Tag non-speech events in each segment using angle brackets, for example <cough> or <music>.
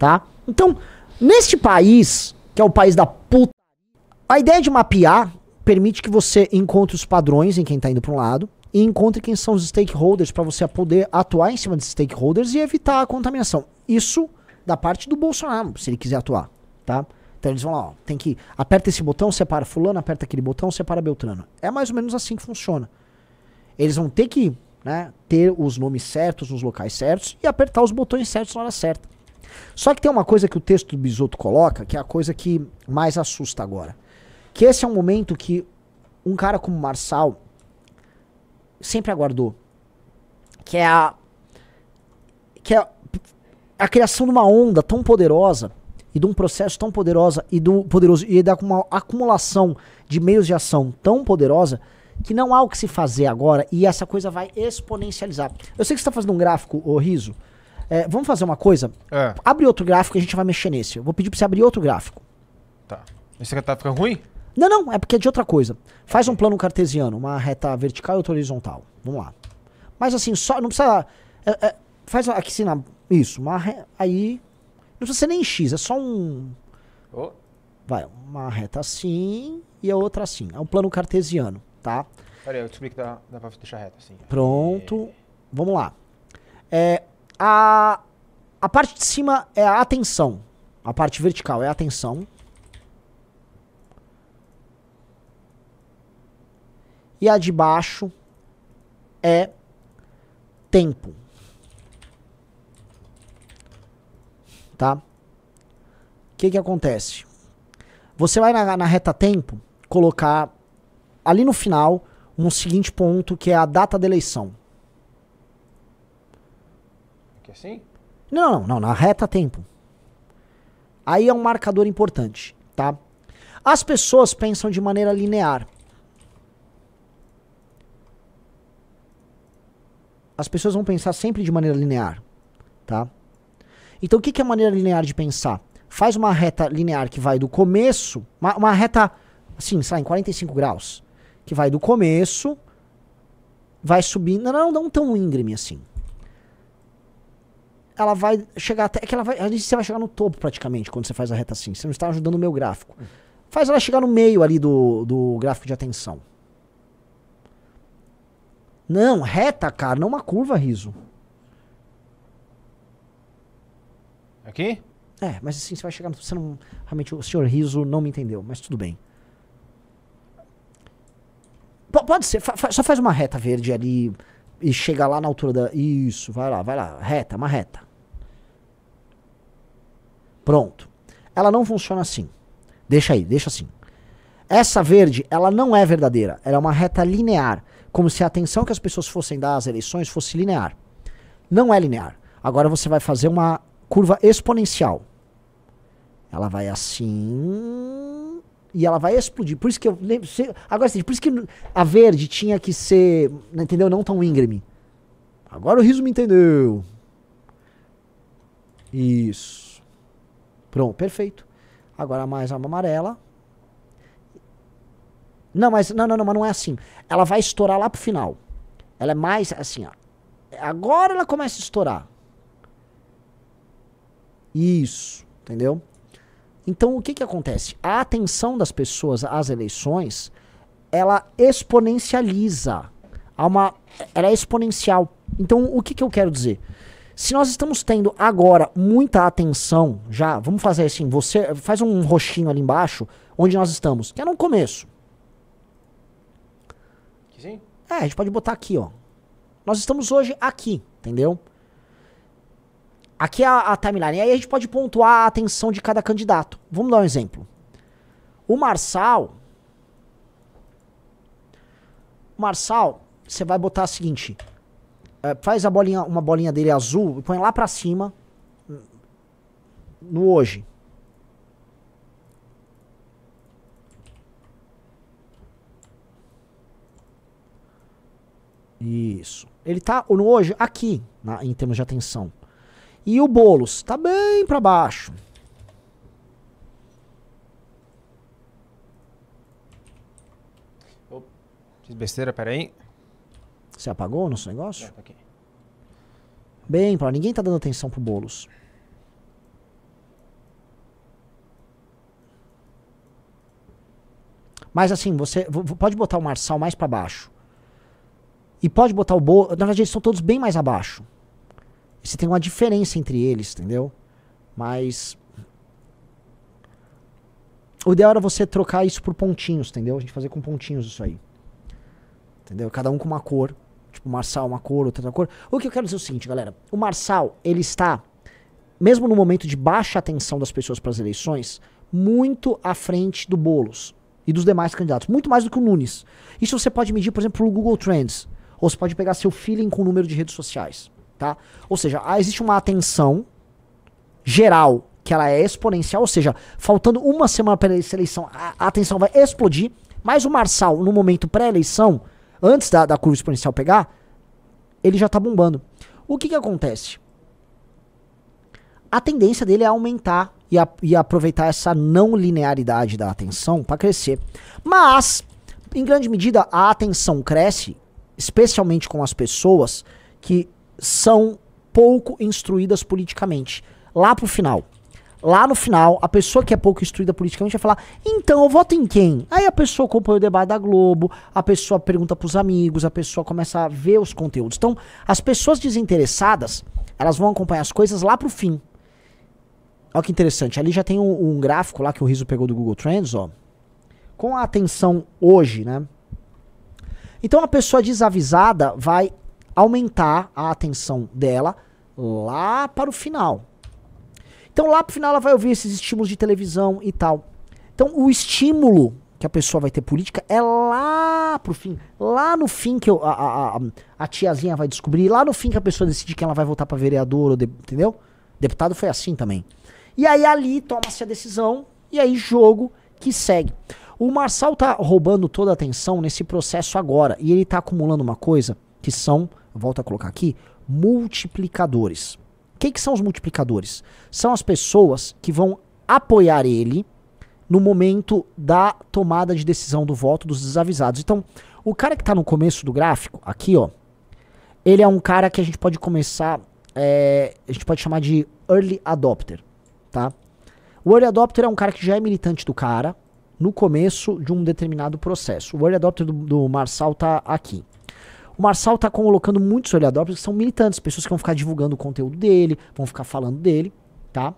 tá? Então, neste país, que é o país da puta, a ideia de mapear permite que você encontre os padrões em quem está indo para um lado e encontre quem são os stakeholders para você poder atuar em cima dos stakeholders e evitar a contaminação. Isso da parte do Bolsonaro, se ele quiser atuar, tá? Então eles vão lá, ó, tem que aperta esse botão, separa fulano, aperta aquele botão, separa Beltrano. É mais ou menos assim que funciona. Eles vão ter que, né, ter os nomes certos nos locais certos e apertar os botões certos na hora certa. Só que tem uma coisa que o texto do Bisoto coloca, que é a coisa que mais assusta agora. Que esse é um momento que um cara como Marçal sempre aguardou. Que é a. Que é a criação de uma onda tão poderosa e de um processo tão poderosa e do poderoso e da uma acumulação de meios de ação tão poderosa que não há o que se fazer agora e essa coisa vai exponencializar. Eu sei que você está fazendo um gráfico, ô Riso, é, vamos fazer uma coisa? É. Abre outro gráfico e a gente vai mexer nesse. Eu vou pedir pra você abrir outro gráfico. Tá. Esse aqui tá ficando ruim? Não, não, é porque é de outra coisa. Faz um plano cartesiano, uma reta vertical e outra horizontal. Vamos lá. Mas assim, só. Não precisa. É, é, faz aqui sim, isso, uma re, aí. Não precisa ser nem X, é só um. Oh. Vai, uma reta assim e a outra assim. É um plano cartesiano, tá? Olha, eu descobri que dá, dá pra deixar reto assim. Pronto. E... Vamos lá. É, a, a parte de cima é a atenção. A parte vertical é a atenção. E a de baixo é tempo. Tá? O que que acontece? Você vai na, na reta tempo colocar ali no final um seguinte ponto que é a data da eleição. Que é assim? Não, não, não. Na reta tempo. Aí é um marcador importante, tá? As pessoas pensam de maneira linear. As pessoas vão pensar sempre de maneira linear, tá? Então o que, é a maneira linear de pensar? Faz uma reta linear que vai do começo, uma, uma reta, assim, sai em 45 graus, que vai do começo, vai subindo, não, não tão íngreme assim ela vai chegar até. É que ela vai, você vai chegar no topo praticamente quando você faz a reta assim. Você não está ajudando o meu gráfico. Uhum. Faz ela chegar no meio ali do, do gráfico de atenção. Não, reta, cara, não uma curva, riso. Aqui? É, mas assim, você vai chegar. No, você não, realmente, o senhor riso não me entendeu, mas tudo bem. P pode ser, fa fa só faz uma reta verde ali e chega lá na altura da. Isso, vai lá, vai lá. Reta, uma reta. Pronto. Ela não funciona assim. Deixa aí, deixa assim. Essa verde, ela não é verdadeira. Ela é uma reta linear. Como se a atenção que as pessoas fossem dar às eleições fosse linear. Não é linear. Agora você vai fazer uma curva exponencial. Ela vai assim. E ela vai explodir. Por isso que eu lembro. Agora por isso que a verde tinha que ser. Entendeu? Não tão íngreme. Agora o riso me entendeu. Isso. Pronto, perfeito. Agora mais uma amarela. Não, mas não, não, não, mas não é assim. Ela vai estourar lá pro final. Ela é mais assim, ó. Agora ela começa a estourar. Isso, entendeu? Então o que que acontece? A atenção das pessoas às eleições, ela exponencializa. Há uma, ela é exponencial. Então o que que eu quero dizer? Se nós estamos tendo agora muita atenção, já, vamos fazer assim, você faz um roxinho ali embaixo, onde nós estamos, que é no começo. Sim. É, a gente pode botar aqui, ó. Nós estamos hoje aqui, entendeu? Aqui é a, a timeline. E aí a gente pode pontuar a atenção de cada candidato. Vamos dar um exemplo. O Marçal. Marçal, você vai botar o seguinte: é, faz a bolinha, uma bolinha dele azul e põe lá para cima no hoje. Isso. Ele tá no hoje aqui, na, em termos de atenção. E o bolos tá bem para baixo. Fiz besteira, peraí. Você apagou o nosso negócio? tá aqui. Bem, Paulo, ninguém tá dando atenção pro bolos Mas assim, você pode botar o Marçal mais para baixo. E pode botar o Bolo. Na verdade, eles são todos bem mais abaixo. Você tem uma diferença entre eles, entendeu? Mas. O ideal era você trocar isso por pontinhos, entendeu? A gente fazer com pontinhos isso aí. Entendeu? Cada um com uma cor. Tipo, Marçal, é uma cor, é outra cor. O que eu quero dizer é o seguinte, galera. O Marçal, ele está, mesmo no momento de baixa atenção das pessoas para as eleições, muito à frente do Bolos e dos demais candidatos. Muito mais do que o Nunes. Isso você pode medir, por exemplo, no Google Trends. Ou você pode pegar seu feeling com o número de redes sociais. Tá? Ou seja, ah, existe uma atenção geral que ela é exponencial, ou seja, faltando uma semana para a eleição, a atenção vai explodir, mas o Marçal, no momento pré-eleição, antes da, da curva exponencial pegar, ele já está bombando. O que, que acontece? A tendência dele é aumentar e, a, e aproveitar essa não linearidade da atenção para crescer. Mas, em grande medida, a atenção cresce, especialmente com as pessoas que são pouco instruídas politicamente. Lá pro final lá no final, a pessoa que é pouco instruída politicamente vai falar: então eu voto em quem? Aí a pessoa acompanha o debate da Globo, a pessoa pergunta pros amigos, a pessoa começa a ver os conteúdos. Então, as pessoas desinteressadas, elas vão acompanhar as coisas lá pro fim. Olha que interessante, ali já tem um, um gráfico lá que o Riso pegou do Google Trends, ó. Com a atenção hoje, né? Então a pessoa desavisada vai aumentar a atenção dela lá para o final. Então lá pro final ela vai ouvir esses estímulos de televisão e tal. Então o estímulo que a pessoa vai ter política é lá pro fim. Lá no fim que eu, a, a, a, tiazinha vai descobrir, lá no fim que a pessoa decide que ela vai votar para vereador, entendeu? Deputado foi assim também. E aí ali toma-se a decisão, e aí jogo que segue. O Marçal tá roubando toda a atenção nesse processo agora, e ele tá acumulando uma coisa que são, volto a colocar aqui, multiplicadores. O que são os multiplicadores? São as pessoas que vão apoiar ele no momento da tomada de decisão do voto dos desavisados. Então, o cara que está no começo do gráfico, aqui, ó, ele é um cara que a gente pode começar, é, a gente pode chamar de early adopter, tá? O early adopter é um cara que já é militante do cara no começo de um determinado processo. O early adopter do, do Marçal tá aqui. O Marçal tá colocando muitos olhadores que são militantes, pessoas que vão ficar divulgando o conteúdo dele, vão ficar falando dele, tá?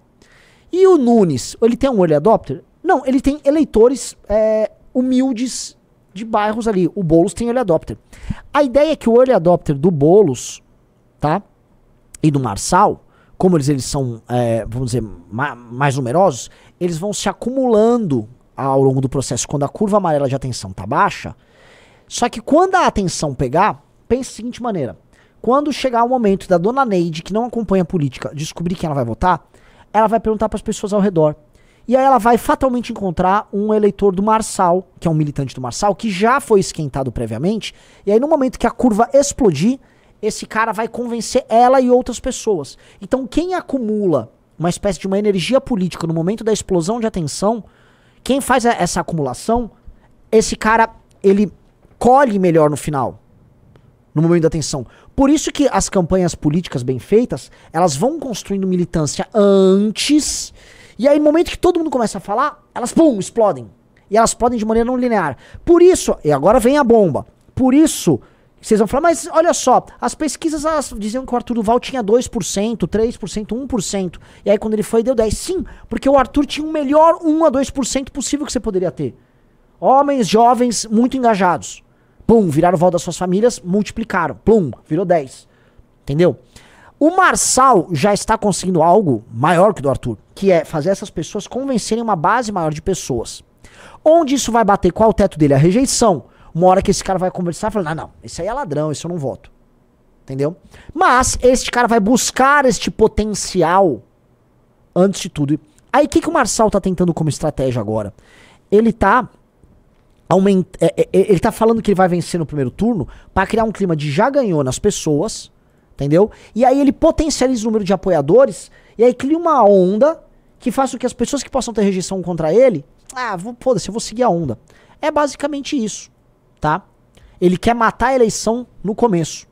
E o Nunes, ele tem um early adopter? Não, ele tem eleitores é, humildes de bairros ali. O Boulos tem early adopter. A ideia é que o early adopter do Boulos, tá? E do Marçal, como eles, eles são, é, vamos dizer, ma mais numerosos, eles vão se acumulando ao longo do processo. Quando a curva amarela de atenção tá baixa, só que quando a atenção pegar, pense da seguinte maneira: quando chegar o momento da dona Neide, que não acompanha a política, descobrir quem ela vai votar, ela vai perguntar para as pessoas ao redor. E aí ela vai fatalmente encontrar um eleitor do Marçal, que é um militante do Marçal, que já foi esquentado previamente. E aí, no momento que a curva explodir, esse cara vai convencer ela e outras pessoas. Então, quem acumula uma espécie de uma energia política no momento da explosão de atenção, quem faz essa acumulação, esse cara, ele colhe melhor no final no momento da tensão. Por isso que as campanhas políticas bem feitas, elas vão construindo militância antes, e aí no momento que todo mundo começa a falar, elas pum, explodem. E elas explodem de maneira não linear. Por isso, e agora vem a bomba. Por isso, vocês vão falar, mas olha só, as pesquisas elas diziam que o Arthur Duval tinha 2%, 3%, 1%. E aí quando ele foi, deu 10%. Sim, porque o Arthur tinha o melhor 1 a 2% possível que você poderia ter. Homens jovens muito engajados. Pum, viraram o valor das suas famílias, multiplicaram. Pum, virou 10. Entendeu? O Marçal já está conseguindo algo maior que o do Arthur, que é fazer essas pessoas convencerem uma base maior de pessoas. Onde isso vai bater? Qual o teto dele? A rejeição. Uma hora que esse cara vai conversar e falar: ah, não, esse aí é ladrão, esse eu não voto. Entendeu? Mas este cara vai buscar este potencial antes de tudo. Aí o que, que o Marçal está tentando como estratégia agora? Ele está aumenta, é, é, é, ele tá falando que ele vai vencer no primeiro turno para criar um clima de já ganhou nas pessoas, entendeu? E aí ele potencializa o número de apoiadores e aí cria uma onda que faça com que as pessoas que possam ter rejeição contra ele, ah, foda-se, eu vou seguir a onda. É basicamente isso, tá? Ele quer matar a eleição no começo.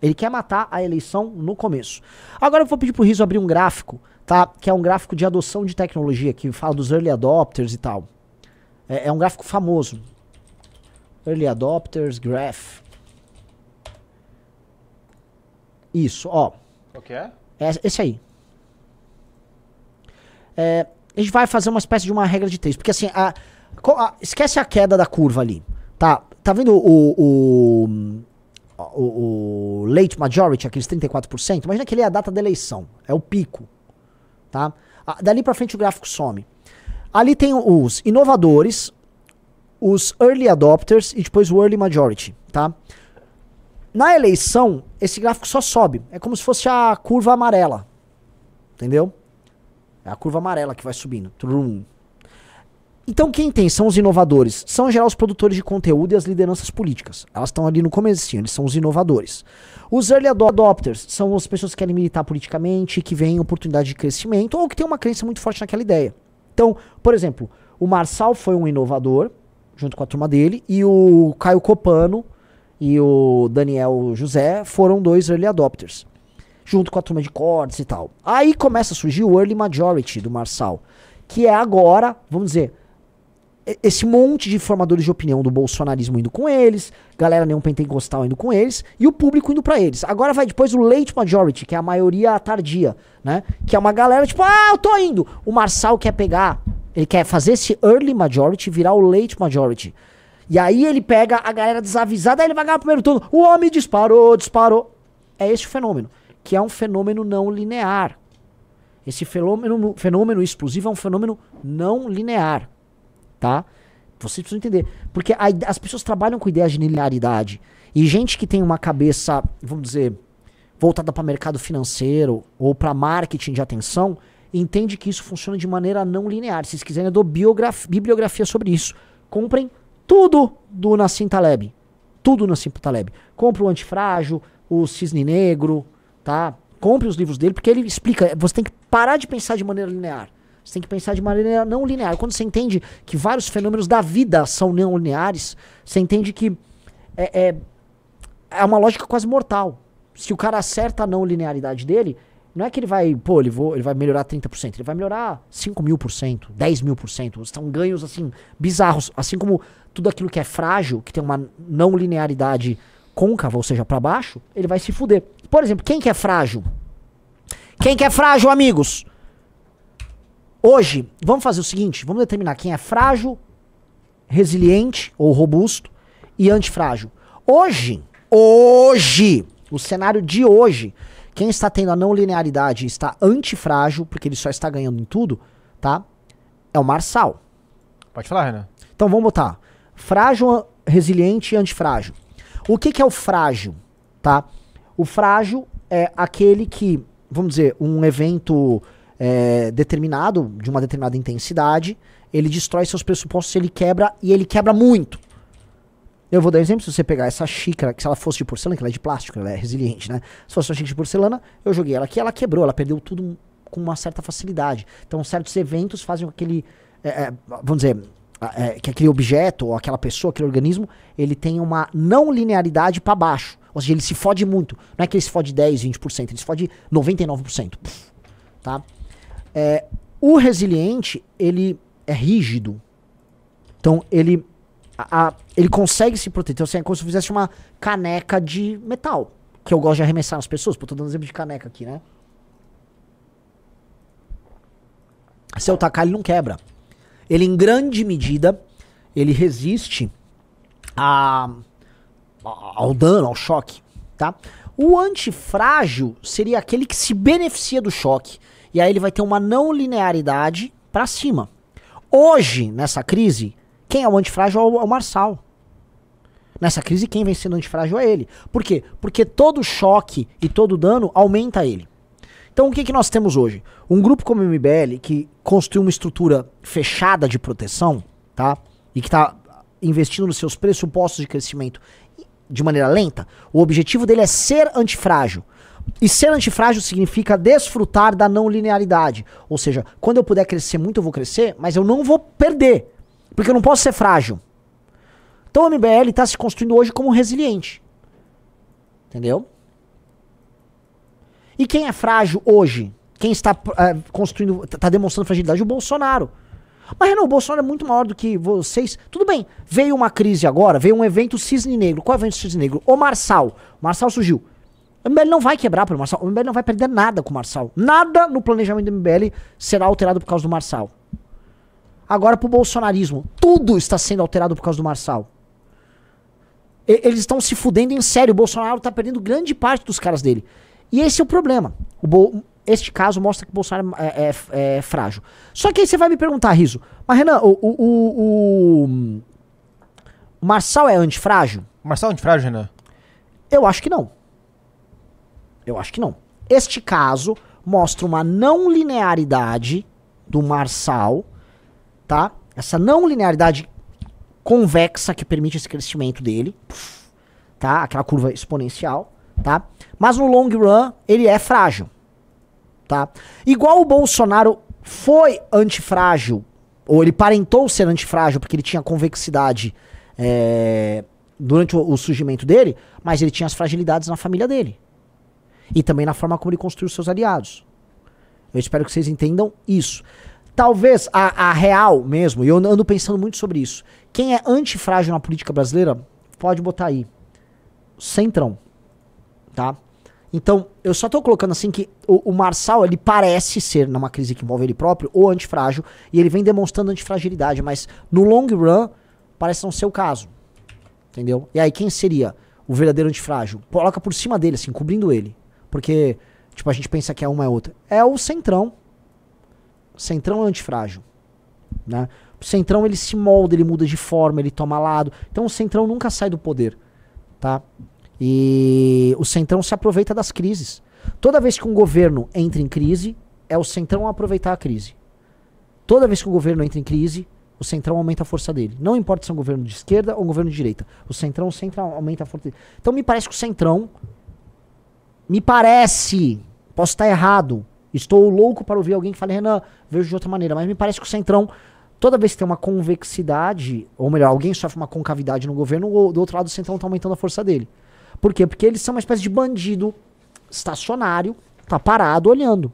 Ele quer matar a eleição no começo. Agora eu vou pedir pro Riso abrir um gráfico, tá? Que é um gráfico de adoção de tecnologia, que fala dos early adopters e tal. É, é um gráfico famoso. Early Adopters, Graph. Isso, ó. O que é? é? Esse aí. É, a gente vai fazer uma espécie de uma regra de três. Porque assim, a, a, esquece a queda da curva ali. Tá, tá vendo o, o, o, o late majority, aqueles 34%? Imagina que ele é a data da eleição. É o pico. Tá? A, dali pra frente o gráfico some. Ali tem os inovadores, os early adopters e depois o early majority, tá? Na eleição, esse gráfico só sobe. É como se fosse a curva amarela. Entendeu? É a curva amarela que vai subindo. Trum. Então quem tem são os inovadores. São em geral os produtores de conteúdo e as lideranças políticas. Elas estão ali no começo, eles são os inovadores. Os early adopters são as pessoas que querem militar politicamente, que veem oportunidade de crescimento ou que têm uma crença muito forte naquela ideia. Então, por exemplo, o Marçal foi um inovador, junto com a turma dele, e o Caio Copano e o Daniel José foram dois early adopters, junto com a turma de cortes e tal. Aí começa a surgir o early majority do Marçal, que é agora, vamos dizer, esse monte de formadores de opinião do bolsonarismo indo com eles, galera nenhum pentecostal indo com eles, e o público indo para eles. Agora vai depois o late majority, que é a maioria tardia, né? Que é uma galera tipo, ah, eu tô indo. O Marçal quer pegar ele quer fazer esse early majority virar o late majority. E aí ele pega a galera desavisada, aí ele vai ganhar o primeiro turno. O homem disparou, disparou. É esse o fenômeno, que é um fenômeno não linear. Esse fenômeno, fenômeno explosivo é um fenômeno não linear, tá? Vocês precisam entender. Porque a, as pessoas trabalham com ideias de linearidade. E gente que tem uma cabeça, vamos dizer, voltada para mercado financeiro ou para marketing de atenção, entende que isso funciona de maneira não linear. Se vocês quiserem, eu dou bibliografia sobre isso. Comprem tudo do Nassim Taleb. Tudo Nassim Taleb. Compre o Antifrágil, o Cisne Negro, tá? Compre os livros dele, porque ele explica. Você tem que parar de pensar de maneira linear. Você tem que pensar de maneira não linear. Quando você entende que vários fenômenos da vida são não lineares, você entende que é, é, é uma lógica quase mortal. Se o cara acerta a não linearidade dele, não é que ele vai, pô, ele, vou, ele vai melhorar 30%, ele vai melhorar 5 mil por cento, 10 mil por cento. São ganhos, assim, bizarros. Assim como tudo aquilo que é frágil, que tem uma não linearidade côncava, ou seja, para baixo, ele vai se fuder. Por exemplo, quem que é frágil? Quem que é frágil, amigos? Hoje, vamos fazer o seguinte, vamos determinar quem é frágil, resiliente ou robusto e antifrágil. Hoje, hoje, o cenário de hoje quem está tendo a não linearidade está antifrágil, porque ele só está ganhando em tudo, tá? É o Marçal. Pode falar, Renan. Então vamos botar frágil, resiliente e antifrágil. O que, que é o frágil, tá? O frágil é aquele que, vamos dizer, um evento é, determinado, de uma determinada intensidade, ele destrói seus pressupostos, ele quebra e ele quebra muito. Eu vou dar um exemplo, se você pegar essa xícara, que se ela fosse de porcelana, que ela é de plástico, ela é resiliente, né? Se fosse uma xícara de porcelana, eu joguei ela aqui, ela quebrou, ela perdeu tudo com uma certa facilidade. Então, certos eventos fazem aquele, é, é, vamos dizer, é, que aquele objeto, ou aquela pessoa, aquele organismo, ele tem uma não linearidade para baixo. Ou seja, ele se fode muito. Não é que ele se fode 10, 20%, ele se fode 99%. Puf, tá? É, o resiliente, ele é rígido. Então, ele a, ele consegue se proteger. Então, assim, é como se eu fizesse uma caneca de metal. Que eu gosto de arremessar nas pessoas. Pô, tô dando exemplo de caneca aqui, né? Se eu tacar, ele não quebra. Ele, em grande medida, ele resiste a, ao dano, ao choque, tá? O antifrágil seria aquele que se beneficia do choque. E aí ele vai ter uma não linearidade para cima. Hoje, nessa crise, quem é o antifrágil é, é o Marçal. Nessa crise, quem vem sendo antifrágil é ele. Por quê? Porque todo choque e todo dano aumenta ele. Então, o que, que nós temos hoje? Um grupo como o MBL, que construiu uma estrutura fechada de proteção, tá? E que está investindo nos seus pressupostos de crescimento de maneira lenta, o objetivo dele é ser antifrágil. E ser antifrágil significa desfrutar da não linearidade. Ou seja, quando eu puder crescer muito, eu vou crescer, mas eu não vou perder. Porque eu não posso ser frágil. Então o MBL está se construindo hoje como resiliente. Entendeu? E quem é frágil hoje? Quem está é, construindo, está demonstrando fragilidade? O Bolsonaro. Mas Renan, o Bolsonaro é muito maior do que vocês. Tudo bem, veio uma crise agora, veio um evento cisne negro. Qual é o evento cisne negro? O Marçal. O Marçal surgiu. O MBL não vai quebrar pelo Marçal. O MBL não vai perder nada com o Marçal. Nada no planejamento do MBL será alterado por causa do Marçal agora pro bolsonarismo. Tudo está sendo alterado por causa do Marçal. E, eles estão se fudendo em sério. O Bolsonaro tá perdendo grande parte dos caras dele. E esse é o problema. O Bo este caso mostra que o Bolsonaro é, é, é, frágil. Só que aí você vai me perguntar, Riso, mas Renan, o, o, o, o... o Marçal é antifrágil? O Marçal é antifrágil, Renan? Eu acho que não. Eu acho que não. Este caso mostra uma não linearidade do Marçal tá? Essa não linearidade convexa que permite esse crescimento dele, tá? Aquela curva exponencial, tá? Mas no long run ele é frágil, tá? Igual o Bolsonaro foi antifrágil, ou ele parentou ser antifrágil porque ele tinha convexidade é, durante o, o surgimento dele, mas ele tinha as fragilidades na família dele e também na forma como ele construiu seus aliados. Eu espero que vocês entendam isso. Talvez a, a real mesmo, e eu ando pensando muito sobre isso. Quem é antifrágil na política brasileira, pode botar aí. Centrão. Tá? Então, eu só tô colocando assim que o, o Marçal, ele parece ser, numa crise que envolve ele próprio, ou antifrágil, e ele vem demonstrando antifragilidade, mas no long run, parece não ser o caso. Entendeu? E aí, quem seria o verdadeiro antifrágil? Coloca por cima dele, assim, cobrindo ele. Porque, tipo, a gente pensa que é uma é outra. É o Centrão. Centrão é antifrágil. Né? O centrão ele se molda, ele muda de forma, ele toma lado. Então o centrão nunca sai do poder. tá? E o centrão se aproveita das crises. Toda vez que um governo entra em crise, é o centrão aproveitar a crise. Toda vez que o governo entra em crise, o centrão aumenta a força dele. Não importa se é um governo de esquerda ou um governo de direita. O centrão sempre aumenta a força dele. Então me parece que o centrão. Me parece. Posso estar errado. Estou louco para ouvir alguém que fale, Renan, vejo de outra maneira. Mas me parece que o Centrão, toda vez que tem uma convexidade, ou melhor, alguém sofre uma concavidade no governo, ou, do outro lado o Centrão está aumentando a força dele. Por quê? Porque eles são uma espécie de bandido estacionário, tá parado olhando.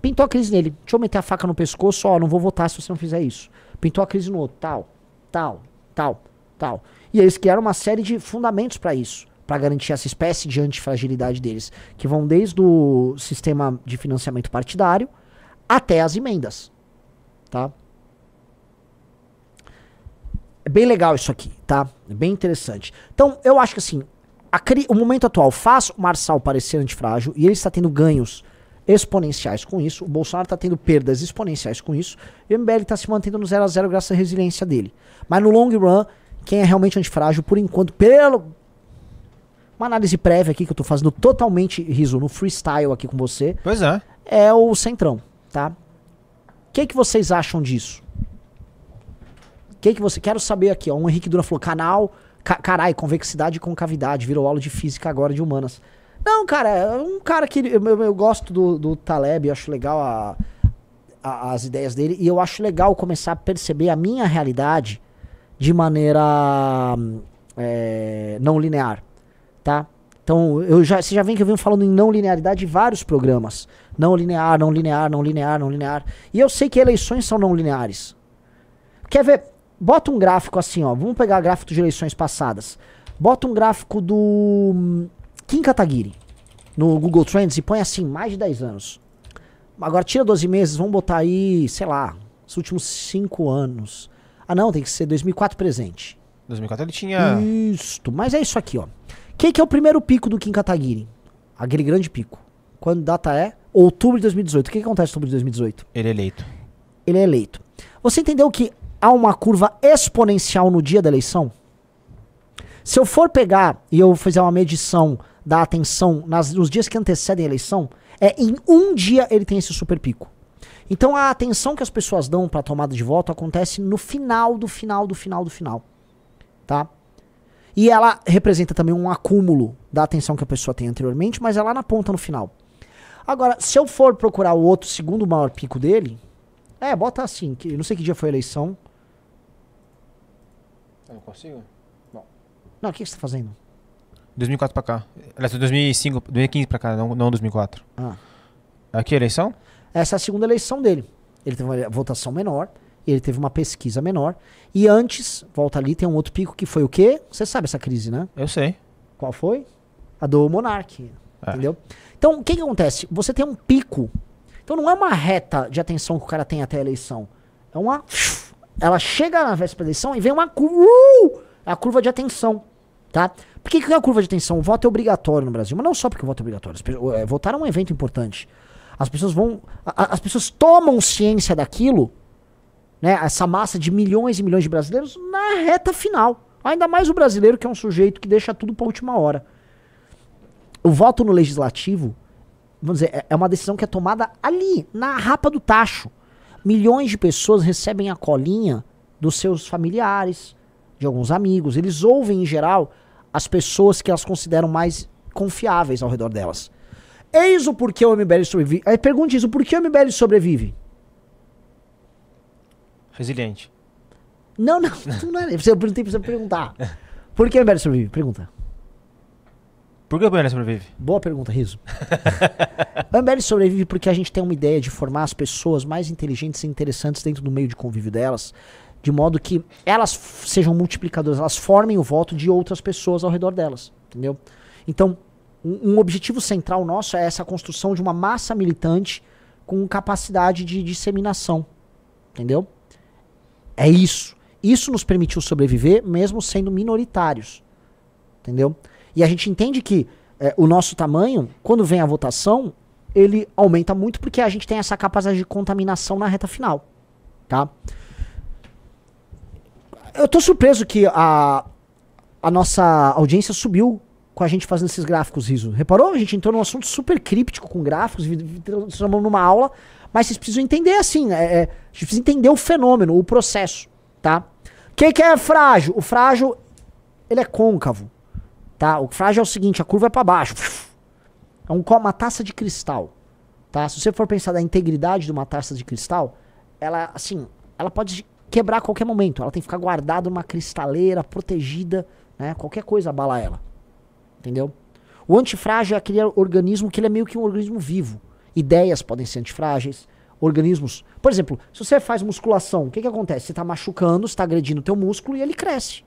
Pintou a crise nele. Deixa eu meter a faca no pescoço, ó, não vou votar se você não fizer isso. Pintou a crise no outro, tal, tal, tal, tal. E eles criaram uma série de fundamentos para isso para garantir essa espécie de antifragilidade deles, que vão desde o sistema de financiamento partidário até as emendas. Tá? É bem legal isso aqui, tá? É bem interessante. Então, eu acho que assim, cri... o momento atual faz o Marçal parecer antifrágil e ele está tendo ganhos exponenciais com isso, o Bolsonaro está tendo perdas exponenciais com isso, e o MBL está se mantendo no 0 a 0 graças à resiliência dele. Mas no long run, quem é realmente antifrágil, por enquanto, pelo, uma análise prévia aqui que eu tô fazendo totalmente riso no freestyle aqui com você. Pois é. É o Centrão, tá? O que, que vocês acham disso? O que, que você. Quero saber aqui, ó. O Henrique Dura falou: canal. Ca carai, convexidade e concavidade. Virou aula de física agora de humanas. Não, cara, é um cara que. Eu, eu, eu gosto do, do Taleb, acho legal a, a, as ideias dele. E eu acho legal começar a perceber a minha realidade de maneira hum, é, não linear tá? Então, eu já, você já vem que eu venho falando em não linearidade em vários programas. Não linear, não linear, não linear, não linear. E eu sei que eleições são não lineares. Quer ver? Bota um gráfico assim, ó. Vamos pegar gráfico de eleições passadas. Bota um gráfico do hum, Kim Kataguiri no Google Trends e põe assim, mais de 10 anos. Agora tira 12 meses, vamos botar aí, sei lá, os últimos 5 anos. Ah não, tem que ser 2004 presente. 2004 ele tinha... Isso, mas é isso aqui, ó que, que é o primeiro pico do Kim Kataguiri? Aquele grande pico. Quando data é? Outubro de 2018. O que, que acontece em outubro de 2018? Ele é eleito. Ele é eleito. Você entendeu que há uma curva exponencial no dia da eleição? Se eu for pegar e eu fizer uma medição da atenção nas, nos dias que antecedem a eleição, é em um dia ele tem esse super pico. Então a atenção que as pessoas dão para tomada de voto acontece no final do final do final do final, tá? E ela representa também um acúmulo da atenção que a pessoa tem anteriormente, mas é lá na ponta no final. Agora, se eu for procurar o outro segundo maior pico dele, é, bota assim, que não sei que dia foi a eleição. Eu não consigo? Bom. Não, o que, que você tá fazendo? 2004 pra cá. Aliás, 2005, 2015 pra cá, não, não 2004. Ah. Aqui é a eleição? Essa é a segunda eleição dele. Ele teve uma votação menor ele teve uma pesquisa menor. E antes, volta ali, tem um outro pico que foi o quê? Você sabe essa crise, né? Eu sei. Qual foi? A do Monark. É. Entendeu? Então, o que, que acontece? Você tem um pico. Então, não é uma reta de atenção que o cara tem até a eleição. É uma. Ela chega na véspera da eleição e vem uma curva. Uh, a curva de atenção. Tá? Por que, que é a curva de atenção? O voto é obrigatório no Brasil. Mas não só porque o voto é obrigatório. É, votar é um evento importante. As pessoas vão. A, as pessoas tomam ciência daquilo né, essa massa de milhões e milhões de brasileiros na reta final. Ainda mais o brasileiro, que é um sujeito que deixa tudo para última hora. O voto no legislativo, vamos dizer, é, é uma decisão que é tomada ali, na rapa do tacho. Milhões de pessoas recebem a colinha dos seus familiares, de alguns amigos. Eles ouvem, em geral, as pessoas que elas consideram mais confiáveis ao redor delas. Eis o porquê o MBL sobrevive. Aí pergunte isso, por que o MBL sobrevive? Resiliente. Não, não, <laughs> não é. Você, não tem pra perguntar. Por que a Amber sobrevive? Pergunta. Por que a Amber sobrevive? Boa pergunta, riso. <laughs> a Amber sobrevive porque a gente tem uma ideia de formar as pessoas mais inteligentes e interessantes dentro do meio de convívio delas, de modo que elas sejam multiplicadoras, elas formem o voto de outras pessoas ao redor delas, entendeu? Então, um, um objetivo central nosso é essa construção de uma massa militante com capacidade de disseminação, entendeu? É isso. Isso nos permitiu sobreviver, mesmo sendo minoritários. Entendeu? E a gente entende que é, o nosso tamanho, quando vem a votação, ele aumenta muito porque a gente tem essa capacidade de contaminação na reta final. Tá? Eu tô surpreso que a, a nossa audiência subiu com a gente fazendo esses gráficos, Riso. Reparou? A gente entrou num assunto super críptico com gráficos, transformamos numa aula. Mas vocês precisam entender assim, é, é, vocês precisam entender o fenômeno, o processo, tá? O que, que é frágil? O frágil, ele é côncavo, tá? O frágil é o seguinte, a curva é para baixo. É um, uma taça de cristal, tá? Se você for pensar na integridade de uma taça de cristal, ela, assim, ela pode quebrar a qualquer momento. Ela tem que ficar guardada numa cristaleira, protegida, né? Qualquer coisa abala ela, entendeu? O antifrágil é aquele organismo que ele é meio que um organismo vivo ideias podem ser antifrágeis, organismos. Por exemplo, se você faz musculação, o que, que acontece? Você está machucando, está agredindo o teu músculo e ele cresce.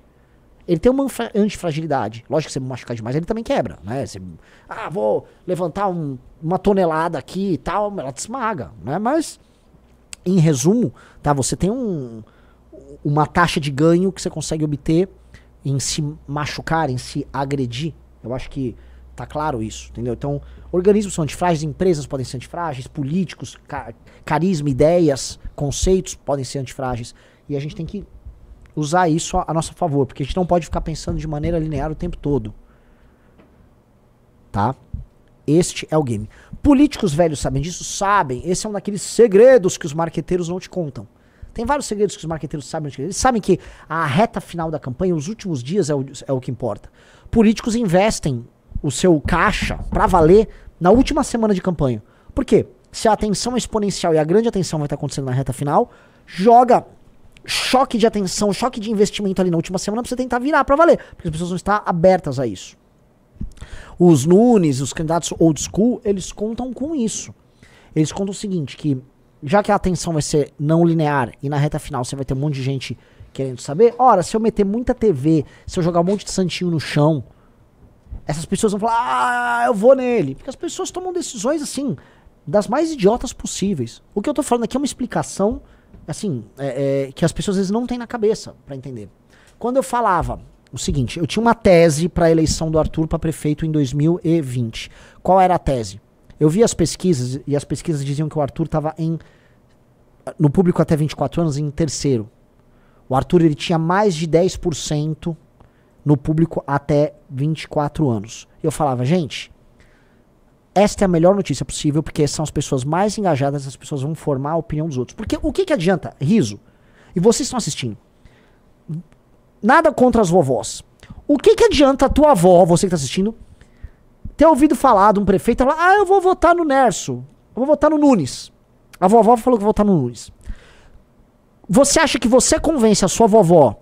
Ele tem uma antifragilidade. Lógico que você machucar demais, ele também quebra, né? Você, ah, vou levantar um, uma tonelada aqui e tal, ela te esmaga, né? Mas, em resumo, tá? Você tem um, uma taxa de ganho que você consegue obter em se machucar, em se agredir. Eu acho que Tá claro isso, entendeu? Então, organismos são antifrágeis, empresas podem ser antifrágeis, políticos, ca carisma, ideias, conceitos podem ser antifrágeis. E a gente tem que usar isso a, a nosso favor, porque a gente não pode ficar pensando de maneira linear o tempo todo. Tá? Este é o game. Políticos velhos sabem disso? Sabem. Esse é um daqueles segredos que os marqueteiros não te contam. Tem vários segredos que os marqueteiros sabem. Eles sabem que a reta final da campanha, os últimos dias é o, é o que importa. Políticos investem o seu caixa para valer na última semana de campanha. Por quê? Se a atenção é exponencial e a grande atenção vai estar acontecendo na reta final, joga choque de atenção, choque de investimento ali na última semana para você tentar virar para valer, porque as pessoas vão estar abertas a isso. Os Nunes, os candidatos old school, eles contam com isso. Eles contam o seguinte, que já que a atenção vai ser não linear e na reta final você vai ter um monte de gente querendo saber, ora, se eu meter muita TV, se eu jogar um monte de santinho no chão, essas pessoas vão falar, ah, eu vou nele. Porque as pessoas tomam decisões assim, das mais idiotas possíveis. O que eu tô falando aqui é uma explicação, assim, é, é, que as pessoas às vezes não têm na cabeça para entender. Quando eu falava o seguinte, eu tinha uma tese para a eleição do Arthur para prefeito em 2020. Qual era a tese? Eu vi as pesquisas e as pesquisas diziam que o Arthur estava em no público até 24 anos em terceiro. O Arthur ele tinha mais de 10% no público até 24 anos. Eu falava, gente, esta é a melhor notícia possível, porque são as pessoas mais engajadas, as pessoas vão formar a opinião dos outros. Porque o que, que adianta? Riso. E vocês estão assistindo. Nada contra as vovós. O que, que adianta a tua avó, você que está assistindo, ter ouvido falar de um prefeito e falar: ah, eu vou votar no Nerso, eu vou votar no Nunes. A vovó falou que vou votar no Nunes. Você acha que você convence a sua vovó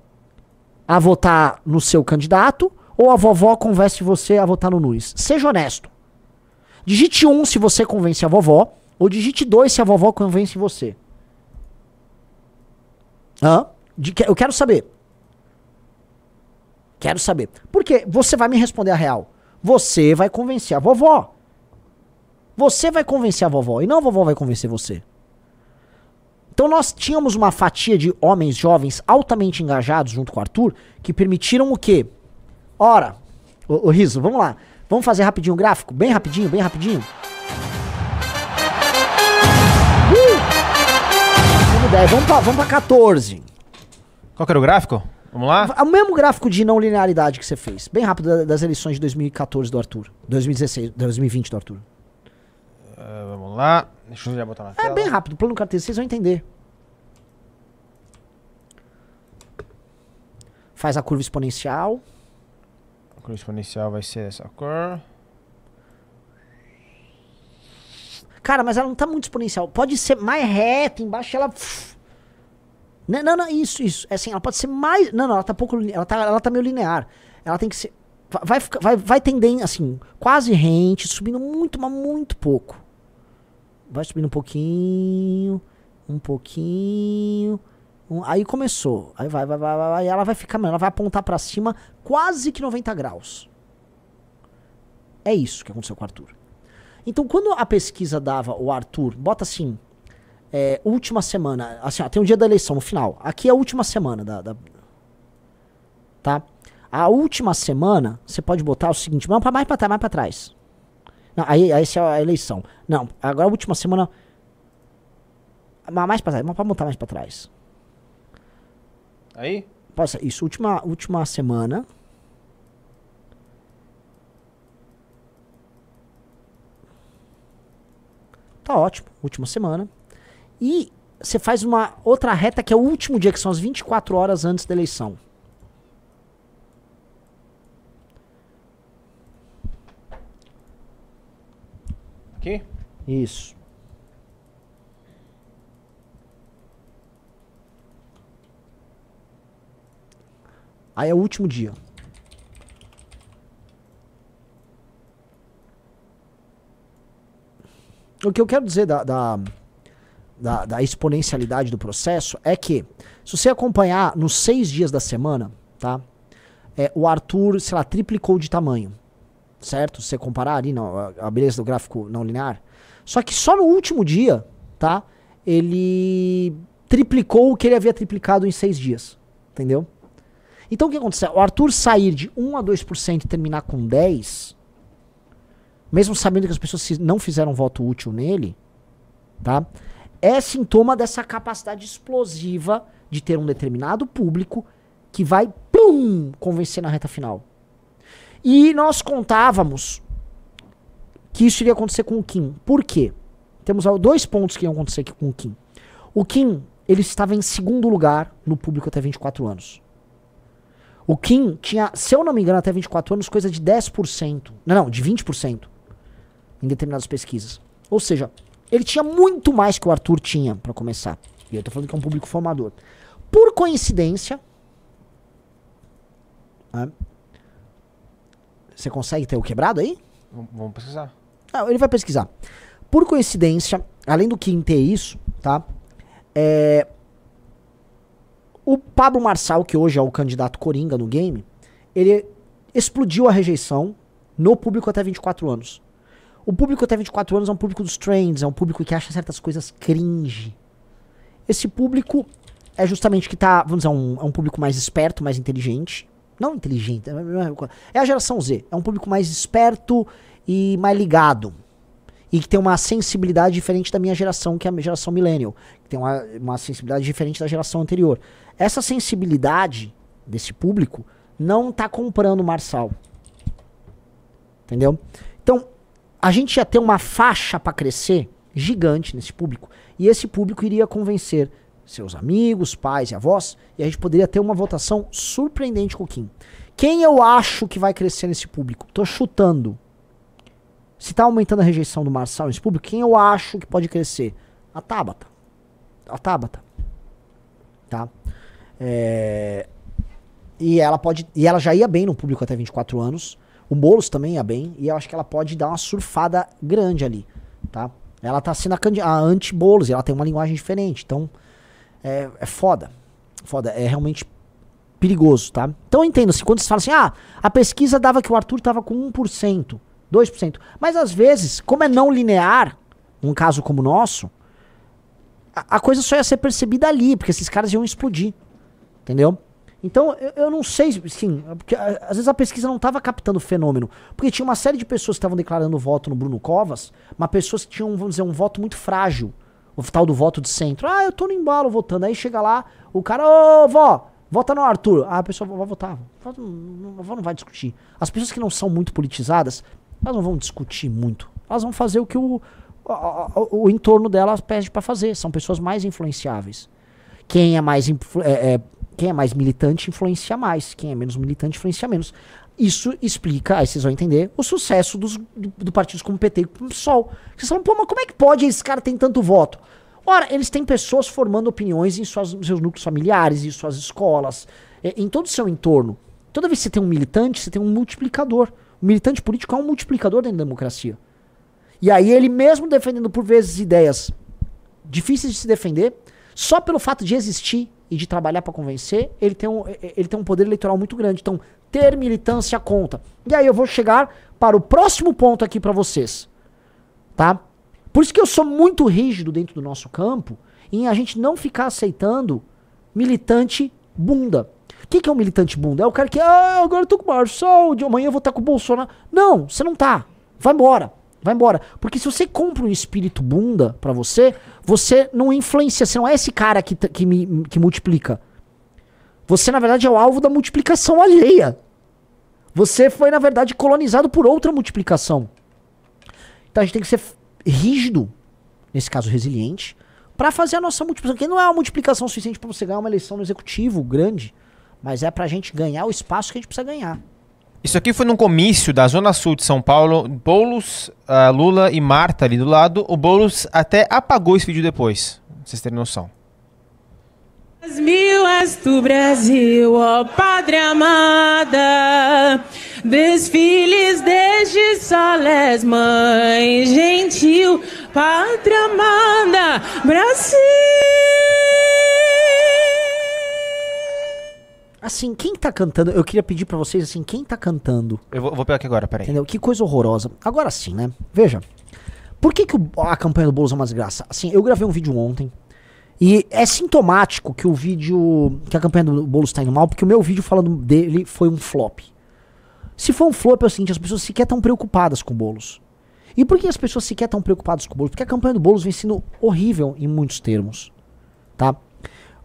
a votar no seu candidato ou a vovó convence você a votar no Nunes. Seja honesto. Digite um se você convence a vovó ou digite dois se a vovó convence você. Hã? De, eu quero saber. Quero saber. Porque você vai me responder a real. Você vai convencer a vovó. Você vai convencer a vovó e não a vovó vai convencer você. Então nós tínhamos uma fatia de homens jovens altamente engajados junto com o Arthur que permitiram o quê? Ora, o, o Riso, vamos lá. Vamos fazer rapidinho o gráfico? Bem rapidinho, bem rapidinho. Uh! Vamos, vamos, pra, vamos pra 14. Qual que era o gráfico? Vamos lá? O mesmo gráfico de não linearidade que você fez. Bem rápido das eleições de 2014 do Arthur. 2016, 2020 do Arthur. Ah, vamos lá. Deixa eu já botar na é tela. É bem rápido, plano carteiro, vocês vão entender. Faz a curva exponencial. A curva exponencial vai ser essa cor. Cara, mas ela não tá muito exponencial. Pode ser mais reta, embaixo ela. Não, né, não, não, isso, isso. É assim, ela pode ser mais. Não, não, ela tá pouco. Ela tá, ela tá meio linear. Ela tem que ser vai, vai, vai tendendo assim, quase rente, subindo muito, mas muito pouco vai subindo um pouquinho, um pouquinho. Um, aí começou. Aí vai, vai, vai, vai. Ela vai ficar, ela vai apontar para cima quase que 90 graus. É isso que aconteceu com o Arthur. Então, quando a pesquisa dava o Arthur, bota assim, é, última semana, assim, ó, tem o um dia da eleição no final. Aqui é a última semana da, da tá? A última semana, você pode botar o seguinte, mais para mais para trás, mais para trás. Não, aí, aí é a eleição. Não, agora a última semana. Mais pra trás, mas pra montar mais pra trás. Aí? Passa, isso, última, última semana. Tá ótimo, última semana. E você faz uma outra reta que é o último dia, que são as 24 horas antes da eleição. Aqui? Isso. Aí é o último dia. O que eu quero dizer da, da, da, da exponencialidade do processo é que, se você acompanhar nos seis dias da semana, tá? É, o Arthur, sei lá, triplicou de tamanho certo? Se você comparar ali não, a beleza do gráfico não linear. Só que só no último dia, tá? Ele triplicou o que ele havia triplicado em seis dias, entendeu? Então o que aconteceu? O Arthur sair de 1 a 2% e terminar com 10, mesmo sabendo que as pessoas não fizeram voto útil nele, tá? É sintoma dessa capacidade explosiva de ter um determinado público que vai, pum, convencer na reta final. E nós contávamos que isso iria acontecer com o Kim. Por quê? Temos dois pontos que iam acontecer aqui com o Kim. O Kim, ele estava em segundo lugar no público até 24 anos. O Kim tinha, se eu não me engano, até 24 anos, coisa de 10%. Não, não, de 20% em determinadas pesquisas. Ou seja, ele tinha muito mais que o Arthur tinha, para começar. E eu tô falando que é um público formador. Por coincidência, né, você consegue ter o quebrado aí? Vamos pesquisar. Ah, ele vai pesquisar. Por coincidência, além do Kim ter é isso, tá? É... O Pablo Marçal, que hoje é o candidato coringa no game, ele explodiu a rejeição no público até 24 anos. O público até 24 anos é um público dos trends, é um público que acha certas coisas cringe. Esse público é justamente que tá, vamos dizer, um, é um público mais esperto, mais inteligente, não inteligente. É, é, é a geração Z. É um público mais esperto e mais ligado. E que tem uma sensibilidade diferente da minha geração, que é a geração millennial. Que tem uma, uma sensibilidade diferente da geração anterior. Essa sensibilidade desse público não está comprando Marçal. Entendeu? Então, a gente ia ter uma faixa para crescer gigante nesse público. E esse público iria convencer seus amigos, pais e avós, e a gente poderia ter uma votação surpreendente com o Kim. Quem eu acho que vai crescer nesse público? Tô chutando. Se tá aumentando a rejeição do Marçal nesse público, quem eu acho que pode crescer? A Tabata. A Tabata. Tá? É... E ela pode. E ela já ia bem no público até 24 anos. O Boulos também ia bem. E eu acho que ela pode dar uma surfada grande ali. Tá? Ela tá sendo a, a anti-Boulos. Ela tem uma linguagem diferente. Então, é, é foda. Foda, é realmente perigoso, tá? Então entendo, assim, quando você fala assim, ah, a pesquisa dava que o Arthur estava com 1%, 2%. Mas às vezes, como é não linear, um caso como o nosso, a, a coisa só ia ser percebida ali, porque esses caras iam explodir. Entendeu? Então, eu, eu, não sei, sim, porque às vezes a pesquisa não estava captando o fenômeno. Porque tinha uma série de pessoas que estavam declarando voto no Bruno Covas, mas pessoas que tinham, vamos dizer, um voto muito frágil o tal do voto de centro. Ah, eu tô no embalo votando. Aí chega lá, o cara, ô, vó, vota no Arthur. Ah, a pessoa vai votar. A vó não vai discutir. As pessoas que não são muito politizadas, elas não vão discutir muito. Elas vão fazer o que o, o, o entorno delas pede para fazer. São pessoas mais influenciáveis. Quem é mais, é, é, quem é mais militante influencia mais. Quem é menos militante influencia menos. Isso explica, aí vocês vão entender, o sucesso dos do, do partidos como PT e o PSOL. Vocês falam, pô, mas como é que pode esse cara ter tanto voto? Ora, eles têm pessoas formando opiniões em suas, seus núcleos familiares, em suas escolas, é, em todo o seu entorno. Toda vez que você tem um militante, você tem um multiplicador. O militante político é um multiplicador dentro da democracia. E aí ele mesmo defendendo por vezes ideias difíceis de se defender, só pelo fato de existir e de trabalhar para convencer, ele tem, um, é, é, ele tem um poder eleitoral muito grande. Então, ter militância conta. E aí eu vou chegar para o próximo ponto aqui para vocês, tá? Por isso que eu sou muito rígido dentro do nosso campo em a gente não ficar aceitando militante bunda. O que, que é um militante bunda? É o cara que, ah, agora eu tô com o Marçal, de amanhã eu vou estar tá com o Bolsonaro. Não, você não tá. Vai embora. Vai embora. Porque se você compra um espírito bunda para você, você não influencia, você não é esse cara que, que, me, que multiplica. Você, na verdade, é o alvo da multiplicação alheia. Você foi, na verdade, colonizado por outra multiplicação. Então a gente tem que ser rígido, nesse caso resiliente, para fazer a nossa multiplicação. Que não é uma multiplicação suficiente para você ganhar uma eleição no executivo grande, mas é para a gente ganhar o espaço que a gente precisa ganhar. Isso aqui foi num comício da Zona Sul de São Paulo. Boulos, ah, Lula e Marta ali do lado. O Boulos até apagou esse vídeo depois, pra vocês terem noção. As mil do Brasil, ó Padre amada. Desfiles desde solés, mãe gentil, Padre amada, Brasil. Assim, quem tá cantando? Eu queria pedir para vocês, assim, quem tá cantando? Eu vou, vou pegar aqui agora, peraí. Entendeu? Que coisa horrorosa. Agora sim, né? Veja. Por que, que a campanha do Bolsonaro é uma desgraça? Assim, eu gravei um vídeo ontem e é sintomático que o vídeo. que a campanha do Boulos está indo mal, porque o meu vídeo falando dele foi um flop. Se for um flop, é o seguinte: as pessoas sequer estão preocupadas com o Boulos. E por que as pessoas sequer estão preocupadas com o Boulos? Porque a campanha do Boulos vem sendo horrível em muitos termos. Tá?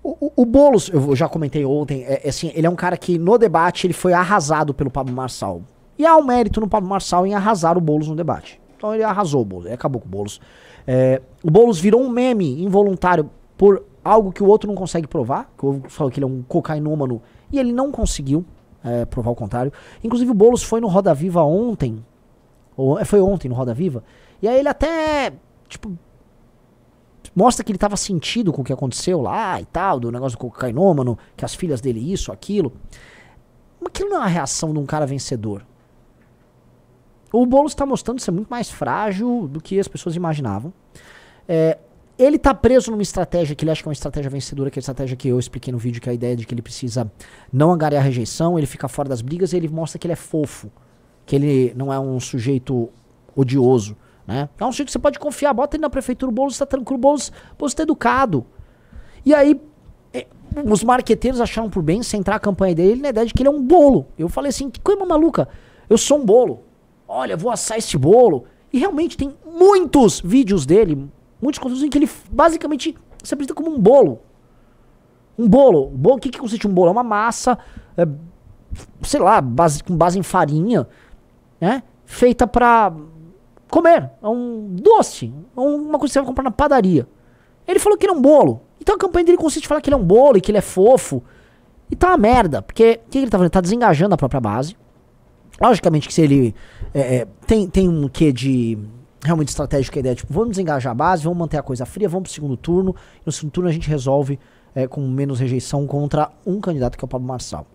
O, o, o Boulos, eu já comentei ontem, é, é, assim, ele é um cara que no debate ele foi arrasado pelo Pablo Marçal. E há um mérito no Pablo Marçal em arrasar o Boulos no debate. Então ele arrasou o Boulos, ele acabou com o Boulos. É, o Boulos virou um meme involuntário por algo que o outro não consegue provar, que o outro falou que ele é um cocainômano, e ele não conseguiu é, provar o contrário. Inclusive o Boulos foi no Roda Viva ontem, ou é, foi ontem no Roda Viva, e aí ele até, tipo, mostra que ele estava sentido com o que aconteceu lá e tal, do negócio do cocainômano, que as filhas dele isso, aquilo. Mas aquilo não é a reação de um cara vencedor. O Boulos está mostrando ser muito mais frágil do que as pessoas imaginavam. É, ele está preso numa estratégia que ele acha que é uma estratégia vencedora, que é a estratégia que eu expliquei no vídeo, que é a ideia de que ele precisa não angariar rejeição, ele fica fora das brigas e ele mostra que ele é fofo, que ele não é um sujeito odioso, né? É um sujeito que você pode confiar, bota ele na prefeitura, o Boulos está tranquilo, o Boulos, Boulos tá educado. E aí, é, os marqueteiros acharam por bem centrar a campanha dele na ideia de que ele é um bolo. Eu falei assim, que coisa maluca, eu sou um bolo, olha, vou assar esse bolo. E realmente tem muitos vídeos dele, Muitos conteúdos em que ele basicamente se apresenta como um bolo. Um bolo. O bolo, que, que consiste um bolo? É uma massa, é, sei lá, base, com base em farinha, né? Feita pra comer. É um doce. É uma coisa que você vai comprar na padaria. Ele falou que ele é um bolo. Então a campanha dele consiste em falar que ele é um bolo e que ele é fofo. E tá uma merda, porque o que ele tá fazendo? tá desengajando a própria base. Logicamente que se ele é, é tem, tem um quê de realmente estratégica a ideia, tipo, vamos desengajar a base, vamos manter a coisa fria, vamos pro segundo turno. no segundo turno a gente resolve é, com menos rejeição contra um candidato que é o Pablo Marçal.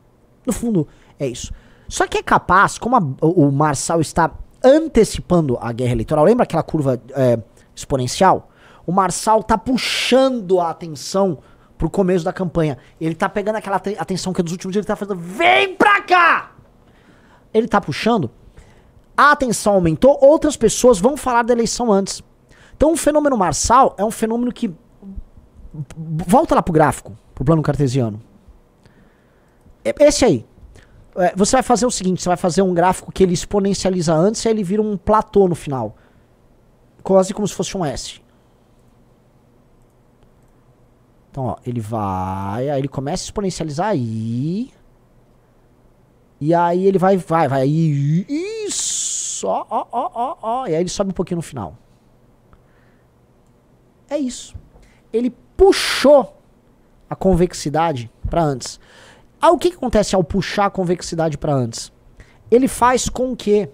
No fundo, é isso. Só que é capaz, como a, o Marçal está antecipando a guerra eleitoral, lembra aquela curva é, exponencial? O Marçal está puxando a atenção pro começo da campanha. Ele tá pegando aquela atenção que é dos últimos dias, ele tá fazendo, vem pra cá! Ele tá puxando a atenção aumentou, outras pessoas vão falar da eleição antes. Então o fenômeno Marçal é um fenômeno que. Volta lá pro gráfico, pro plano cartesiano. Esse aí. É, você vai fazer o seguinte: você vai fazer um gráfico que ele exponencializa antes e ele vira um platô no final. Quase como se fosse um S. Então, ó, ele vai, aí ele começa a exponencializar aí. E aí ele vai, vai, vai. Isso! só, ó, ó, ó, ó. E aí ele sobe um pouquinho no final. É isso. Ele puxou a convexidade para antes. Ah, o que, que acontece ao puxar a convexidade para antes? Ele faz com que.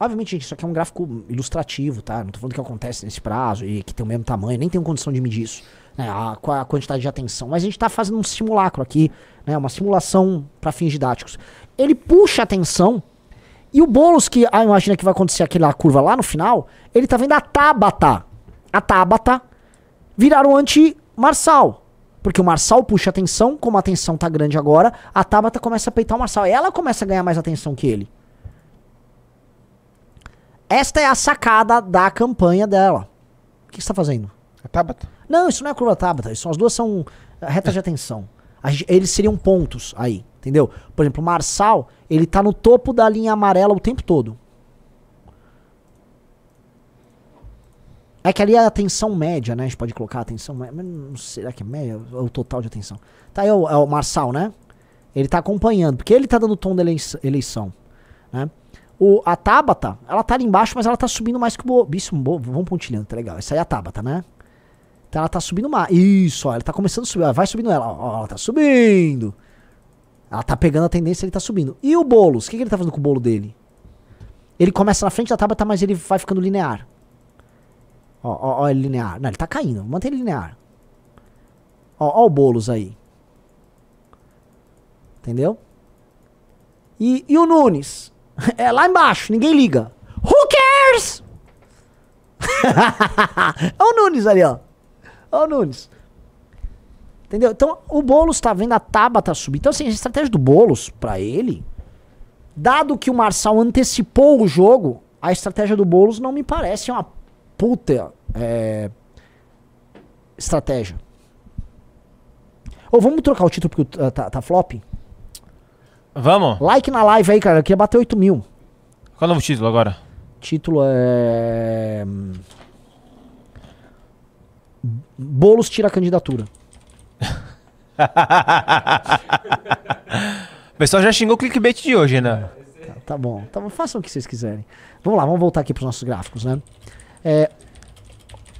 Obviamente, gente, isso aqui é um gráfico ilustrativo, tá? Não tô falando que acontece nesse prazo e que tem o mesmo tamanho, nem tenho condição de medir isso. Né? A, a quantidade de atenção. Mas a gente está fazendo um simulacro aqui, né? Uma simulação para fins didáticos. Ele puxa a atenção e o Boulos, que ah, imagina que vai acontecer aquela curva lá no final, ele tá vendo a Tabata. A Tabata virar o anti-Marçal. Porque o Marçal puxa atenção, como a atenção tá grande agora, a Tabata começa a peitar o Marçal. Ela começa a ganhar mais atenção que ele. Esta é a sacada da campanha dela. O que você tá fazendo? A Tabata? Não, isso não é a curva Tabata. Isso, as duas são é, retas de atenção. Gente, eles seriam pontos aí, entendeu? Por exemplo, o Marçal, ele tá no topo da linha amarela o tempo todo. É que ali é a atenção média, né? A gente pode colocar a tensão média. Não sei, será que é média? É o total de atenção. Tá aí o, é o Marçal, né? Ele tá acompanhando, porque ele tá dando o tom da eleição. Né? O, a Tabata, ela tá ali embaixo, mas ela tá subindo mais que o Bo... Isso, bo, vamos pontilhando, tá legal. Essa aí é a Tabata, né? Então ela tá subindo mais. Isso, ó, ela tá começando a subir. Ó, vai subindo ela. Ó, ela tá subindo. Ela tá pegando a tendência, ele tá subindo. E o Boulos? O que, que ele tá fazendo com o bolo dele? Ele começa na frente da tá mas ele vai ficando linear. Ó, ó, ó ele linear. Não, ele tá caindo. Mantém ele linear. Ó, ó o Boulos aí. Entendeu? E, e o Nunes? <laughs> É lá embaixo, ninguém liga. Who cares? <laughs> é o Nunes ali, ó. Ô Nunes. Entendeu? Então o Boulos está vendo a Tabata subir. Então, assim, a estratégia do Boulos, para ele, dado que o Marçal antecipou o jogo, a estratégia do Boulos não me parece uma puta é, estratégia. Ou oh, vamos trocar o título porque uh, tá, tá flop? Vamos? Like na live aí, cara. Eu queria bater 8 mil. Qual é o novo título agora? Título é. Hum, Boulos tira a candidatura. <laughs> o pessoal já xingou o clickbait de hoje, né? Tá, tá bom. Tá bom. Façam o que vocês quiserem. Vamos lá, vamos voltar aqui para os nossos gráficos, né? É,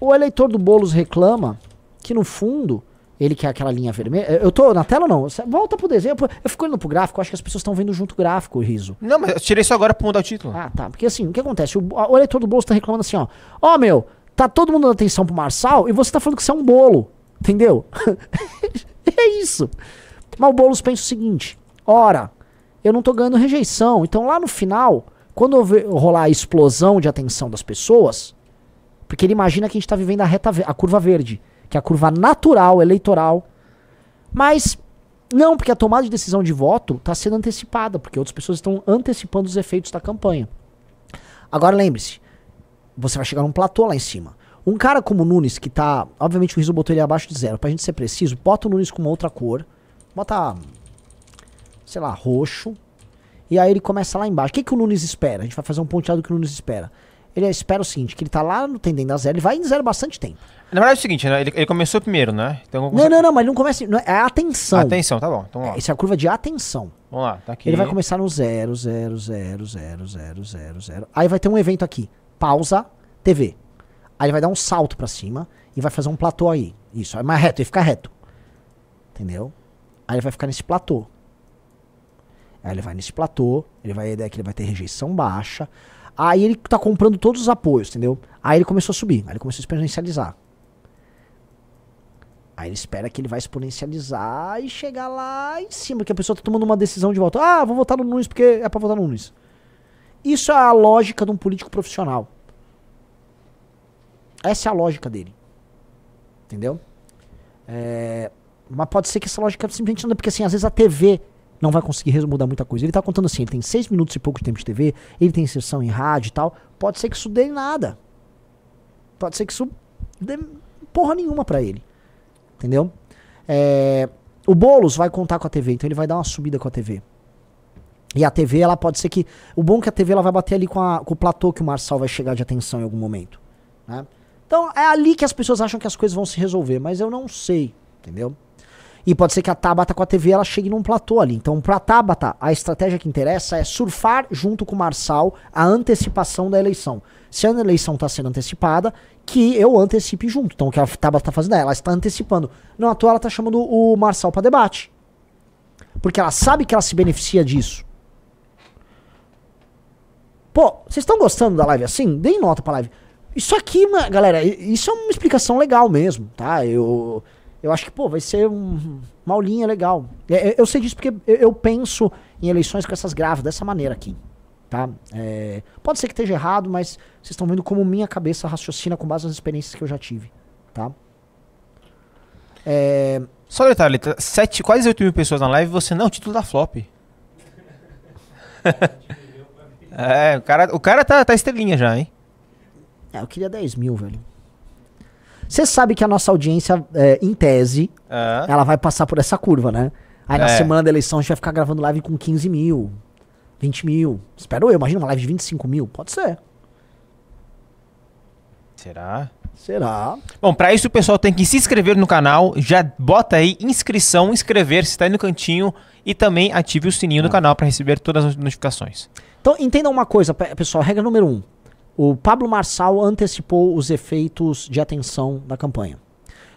o eleitor do Boulos reclama que, no fundo, ele quer aquela linha vermelha. É, eu tô na tela não? Volta pro desenho. Eu fico olhando pro gráfico, acho que as pessoas estão vendo junto o gráfico, o riso. Não, mas eu tirei isso agora pra mudar o título. Ah, tá. Porque assim, o que acontece? O, o eleitor do Boulos tá reclamando assim, ó. Ó, oh, meu, Tá todo mundo dando atenção pro Marçal e você tá falando que você é um bolo. Entendeu? <laughs> é isso. Mas o Boulos pensa o seguinte: ora, eu não tô ganhando rejeição. Então lá no final, quando rolar a explosão de atenção das pessoas, porque ele imagina que a gente tá vivendo a, reta, a curva verde, que é a curva natural, eleitoral. Mas não, porque a tomada de decisão de voto está sendo antecipada, porque outras pessoas estão antecipando os efeitos da campanha. Agora lembre-se, você vai chegar num platô lá em cima. Um cara como o Nunes, que tá. Obviamente o riso botou ele abaixo de zero. Pra gente ser preciso, bota o Nunes com uma outra cor. Bota. Sei lá, roxo. E aí ele começa lá embaixo. O que, que o Nunes espera? A gente vai fazer um ponteado do que o Nunes espera. Ele espera o seguinte, que ele tá lá no tendendo a zero, ele vai em zero bastante tempo. Na verdade é o seguinte, né? ele, ele começou primeiro, né? Então, Não, não, não, mas ele não começa... Não, é a atenção. Atenção, tá bom. Então, vamos lá. É, essa é a curva de atenção. Vamos lá, tá aqui. Ele vai começar no zero, zero, zero, zero, zero, zero, zero. Aí vai ter um evento aqui pausa, TV. Aí ele vai dar um salto para cima e vai fazer um platô aí. Isso, é mais reto, ele fica reto. Entendeu? Aí ele vai ficar nesse platô. Aí ele vai nesse platô, ele vai, a ideia é que ele vai ter rejeição baixa. Aí ele tá comprando todos os apoios, entendeu? Aí ele começou a subir, aí ele começou a exponencializar. Aí ele espera que ele vai exponencializar e chegar lá em cima, que a pessoa tá tomando uma decisão de voto. Ah, vou votar no Nunes porque é pra votar no Nunes. Isso é a lógica de um político profissional. Essa é a lógica dele. Entendeu? É, mas pode ser que essa lógica simplesmente não. Porque assim, às vezes a TV não vai conseguir mudar muita coisa. Ele tá contando assim, ele tem seis minutos e pouco de tempo de TV, ele tem inserção em rádio e tal. Pode ser que isso dê em nada. Pode ser que isso dê porra nenhuma para ele. Entendeu? É, o Boulos vai contar com a TV, então ele vai dar uma subida com a TV. E a TV, ela pode ser que. O bom é que a TV ela vai bater ali com, a, com o platô que o Marçal vai chegar de atenção em algum momento. Né? Então é ali que as pessoas acham que as coisas vão se resolver, mas eu não sei, entendeu? E pode ser que a Tabata com a TV ela chegue num platô ali. Então, pra Tabata, a estratégia que interessa é surfar junto com o Marçal a antecipação da eleição. Se a eleição está sendo antecipada, que eu antecipe junto. Então, o que a Tabata está fazendo é, ela está antecipando. Não à toa, ela está chamando o Marçal para debate. Porque ela sabe que ela se beneficia disso. Pô, vocês estão gostando da live assim? Deem nota pra live. Isso aqui, galera, isso é uma explicação legal mesmo, tá? Eu, eu acho que, pô, vai ser um, uma aulinha legal. É, é, eu sei disso porque eu, penso em eleições com essas grávidas dessa maneira aqui, tá? É, pode ser que esteja errado, mas vocês estão vendo como minha cabeça raciocina com base nas experiências que eu já tive, tá? É... Só um detalhe, sete, quase 8 mil pessoas na live, você não é o título da flop. <laughs> É, o cara, o cara tá, tá estrelinha já, hein? É, eu queria 10 mil, velho. Você sabe que a nossa audiência, é, em tese, é. ela vai passar por essa curva, né? Aí é. na semana da eleição a gente vai ficar gravando live com 15 mil, 20 mil. Espero eu, imagina uma live de 25 mil. Pode ser. Será? Será? Bom, para isso o pessoal tem que se inscrever no canal. Já bota aí inscrição, inscrever-se, tá aí no cantinho. E também ative o sininho do é. canal para receber todas as notificações. Então, entenda uma coisa, pessoal, regra número um. O Pablo Marçal antecipou os efeitos de atenção da campanha.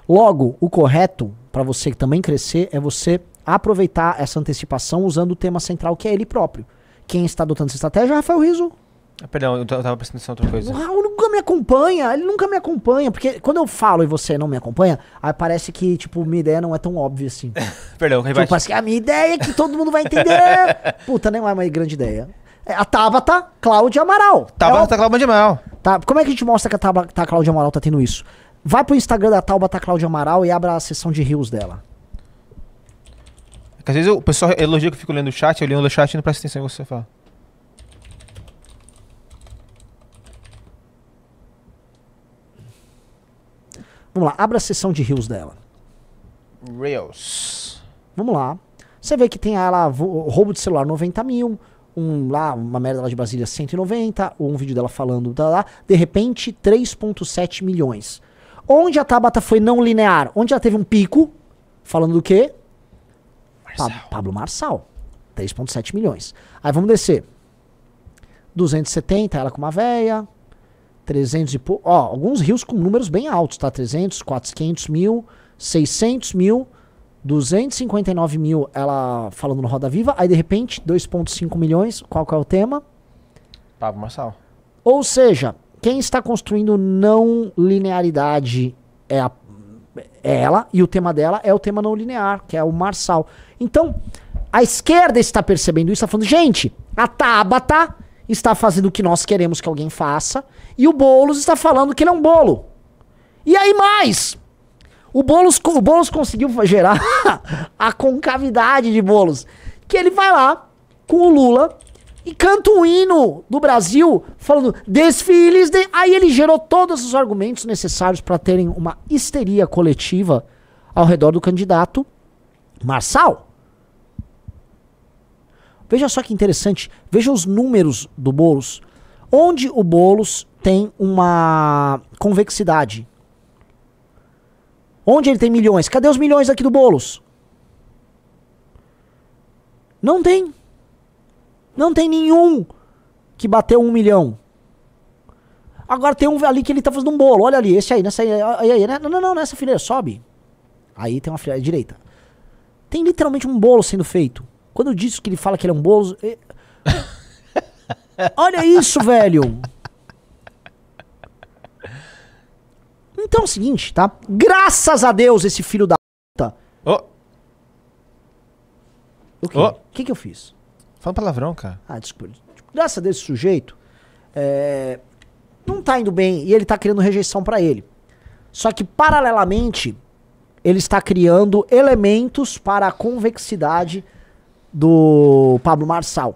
Logo, o correto para você também crescer é você aproveitar essa antecipação usando o tema central que é ele próprio. Quem está adotando essa estratégia é Rafael Riso. Ah, perdão, eu estava pensando em outra coisa. O Raul nunca me acompanha, ele nunca me acompanha, porque quando eu falo e você não me acompanha, aí parece que, tipo, minha ideia não é tão óbvia assim. <laughs> Perdão, rebate. Tipo, parece que é a minha ideia é que todo mundo vai entender. <laughs> Puta, nem é uma grande ideia. É, a Tabata Cláudia Amaral. Tabata Ela... É Cláudia Amaral. Tá, como é que a gente mostra que a Tabata Cláudia Amaral tá tendo isso? Vai pro Instagram da Tabata Cláudia Amaral e abra a sessão de rios dela. Porque é às vezes o pessoal elogia que eu fico lendo o chat, eu lendo o chat e não presta atenção em você fala. Vamos lá, abra a sessão de rios dela. Reels. Vamos lá. Você vê que tem ela roubo de celular 90 mil, um lá, uma merda lá de Brasília 190, ou um vídeo dela falando tá lá, de repente 3.7 milhões. Onde a Tabata foi não linear? Onde ela teve um pico? Falando do quê? Marçal. Pa Pablo Marçal. 3.7 milhões. Aí vamos descer. 270, ela com uma véia. 300 e pouco. Ó, alguns rios com números bem altos, tá? 300, 400, 500 mil, 600 mil. 259 mil ela falando no Roda Viva, aí de repente 2,5 milhões, qual que é o tema? Pablo Marçal. Ou seja, quem está construindo não linearidade é, a, é ela, e o tema dela é o tema não linear, que é o Marçal. Então, a esquerda está percebendo isso, está falando, gente, a Tabata está fazendo o que nós queremos que alguém faça, e o Boulos está falando que ele é um bolo. E aí mais, o Boulos, o Boulos conseguiu gerar <laughs> a concavidade de Boulos. Que ele vai lá com o Lula e canta um hino do Brasil falando desfiles. De... Aí ele gerou todos os argumentos necessários para terem uma histeria coletiva ao redor do candidato Marçal. Veja só que interessante. Veja os números do Boulos. Onde o Boulos tem uma convexidade Onde ele tem milhões? Cadê os milhões aqui do Bolos? Não tem. Não tem nenhum que bateu um milhão. Agora tem um ali que ele tá fazendo um bolo. Olha ali, esse aí, nessa aí, aí, aí né? Não, não, não, nessa fileira, sobe. Aí tem uma fileira direita. Tem literalmente um bolo sendo feito. Quando eu disse que ele fala que ele é um bolo. Eh, <laughs> olha isso, velho! Então é o seguinte, tá? Graças a Deus esse filho da puta. Oh. O quê? Oh. que, que eu fiz? Fala palavrão, cara. Ah, desculpa. Graças a Deus esse sujeito é, não tá indo bem e ele tá criando rejeição para ele. Só que paralelamente ele está criando elementos para a convexidade do Pablo Marçal,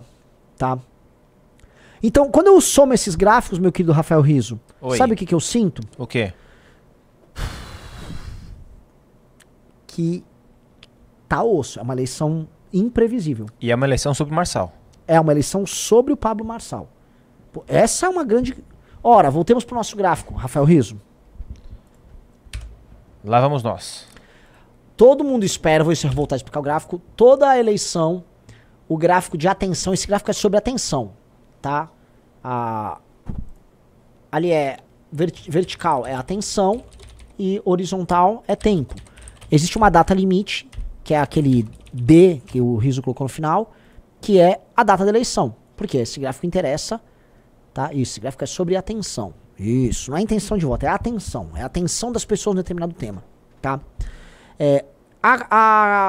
tá? Então, quando eu somo esses gráficos, meu querido Rafael Riso, sabe o que, que eu sinto? O quê? que tá osso. É uma eleição imprevisível. E é uma eleição sobre o Marçal. É uma eleição sobre o Pablo Marçal. essa é uma grande. Ora, voltemos para o nosso gráfico, Rafael Riso. Lá vamos nós. Todo mundo espera, vou voltar a explicar o gráfico. Toda a eleição, o gráfico de atenção, esse gráfico é sobre atenção, tá? A, ali é vert, vertical é atenção e horizontal é tempo. Existe uma data limite, que é aquele D que o Riso colocou no final, que é a data da eleição. Porque esse gráfico interessa, tá? esse gráfico é sobre atenção. Isso, não é intenção de voto, é atenção. É a atenção das pessoas em determinado tema, tá? É, a,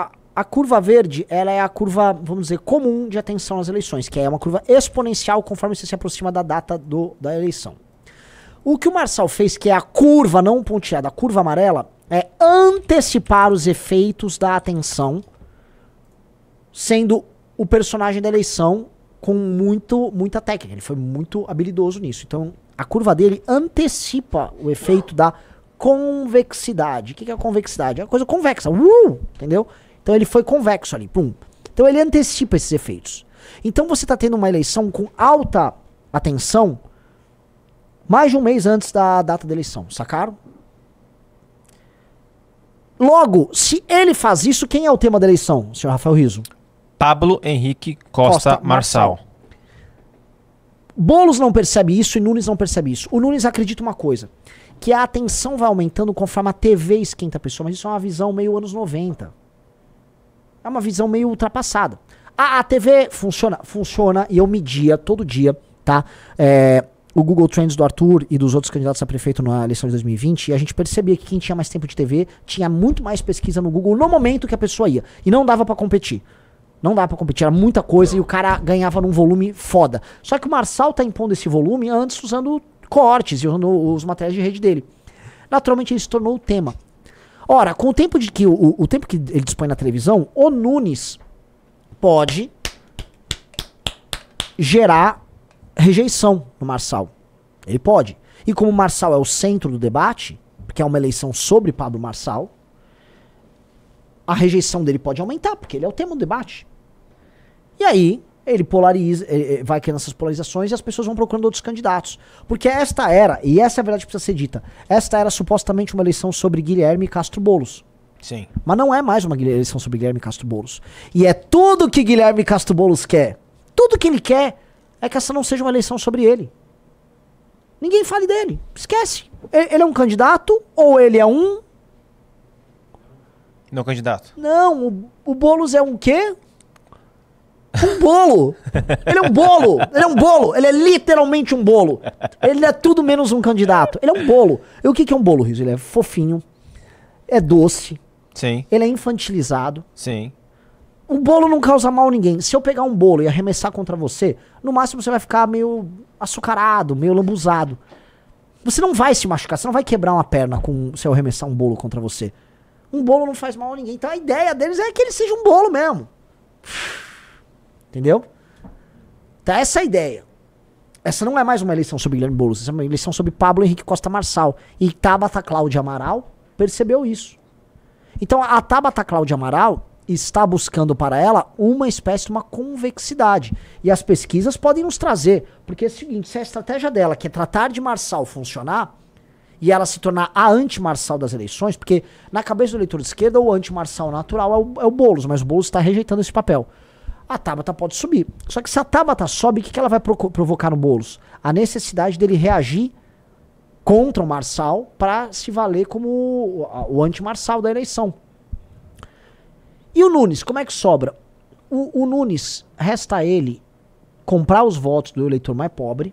a, a curva verde, ela é a curva, vamos dizer, comum de atenção nas eleições, que é uma curva exponencial conforme você se aproxima da data do, da eleição. O que o Marçal fez, que é a curva não ponteada, a curva amarela, é antecipar os efeitos da atenção, sendo o personagem da eleição com muito, muita técnica. Ele foi muito habilidoso nisso. Então, a curva dele antecipa o efeito da convexidade. O que é a convexidade? É uma coisa convexa. Uh! Entendeu? Então, ele foi convexo ali. Pum. Então, ele antecipa esses efeitos. Então, você está tendo uma eleição com alta atenção mais de um mês antes da data da eleição. Sacaram? Logo, se ele faz isso, quem é o tema da eleição, senhor Rafael Riso? Pablo Henrique Costa, Costa Marçal. Marçal. não percebe isso e Nunes não percebe isso. O Nunes acredita uma coisa, que a atenção vai aumentando conforme a TV esquenta a pessoa, mas isso é uma visão meio anos 90. É uma visão meio ultrapassada. a TV funciona, funciona e eu media todo dia, tá? É, o Google Trends do Arthur e dos outros candidatos a prefeito na eleição de 2020 e a gente percebia que quem tinha mais tempo de TV tinha muito mais pesquisa no Google no momento que a pessoa ia. E não dava para competir. Não dava para competir, era muita coisa e o cara ganhava num volume foda. Só que o Marçal tá impondo esse volume antes usando cortes e usando os materiais de rede dele. Naturalmente ele se tornou o tema. Ora, com o tempo de que o, o tempo que ele dispõe na televisão, o Nunes pode gerar rejeição no Marçal. Ele pode. E como o Marçal é o centro do debate, porque é uma eleição sobre Pablo Marçal, a rejeição dele pode aumentar, porque ele é o tema do debate. E aí, ele polariza, vai criando essas polarizações e as pessoas vão procurando outros candidatos. Porque esta era, e essa é a verdade que precisa ser dita, esta era supostamente uma eleição sobre Guilherme Castro Bolos. Sim. Mas não é mais uma eleição sobre Guilherme Castro Bolos. E é tudo que Guilherme Castro Bolos quer. Tudo que ele quer é que essa não seja uma eleição sobre ele. Ninguém fale dele. Esquece. Ele é um candidato ou ele é um. Não candidato. Não, o, o Boulos é um quê? Um bolo. Ele é um bolo. Ele é um bolo. Ele é literalmente um bolo. Ele é tudo menos um candidato. Ele é um bolo. E o que, que é um bolo, Riso? Ele é fofinho, é doce. Sim. Ele é infantilizado. Sim. O bolo não causa mal a ninguém. Se eu pegar um bolo e arremessar contra você, no máximo você vai ficar meio açucarado, meio lambuzado. Você não vai se machucar, você não vai quebrar uma perna com, se eu arremessar um bolo contra você. Um bolo não faz mal a ninguém. Então a ideia deles é que ele seja um bolo mesmo. Entendeu? Tá então, essa é a ideia. Essa não é mais uma eleição sobre Guilherme Boulos, essa é uma eleição sobre Pablo Henrique Costa Marçal. E Tabata Cláudia Amaral percebeu isso. Então a Tabata Cláudia Amaral está buscando para ela uma espécie de uma convexidade. E as pesquisas podem nos trazer, porque é o seguinte, se a estratégia dela, que é tratar de Marçal funcionar, e ela se tornar a anti-Marçal das eleições, porque na cabeça do eleitor de esquerda, o anti-Marçal natural é o, é o Boulos, mas o Boulos está rejeitando esse papel. A Tabata pode subir. Só que se a Tabata sobe, o que, que ela vai provocar no Boulos? A necessidade dele reagir contra o Marçal para se valer como o, o anti-Marçal da eleição. E o Nunes, como é que sobra? O, o Nunes, resta ele comprar os votos do eleitor mais pobre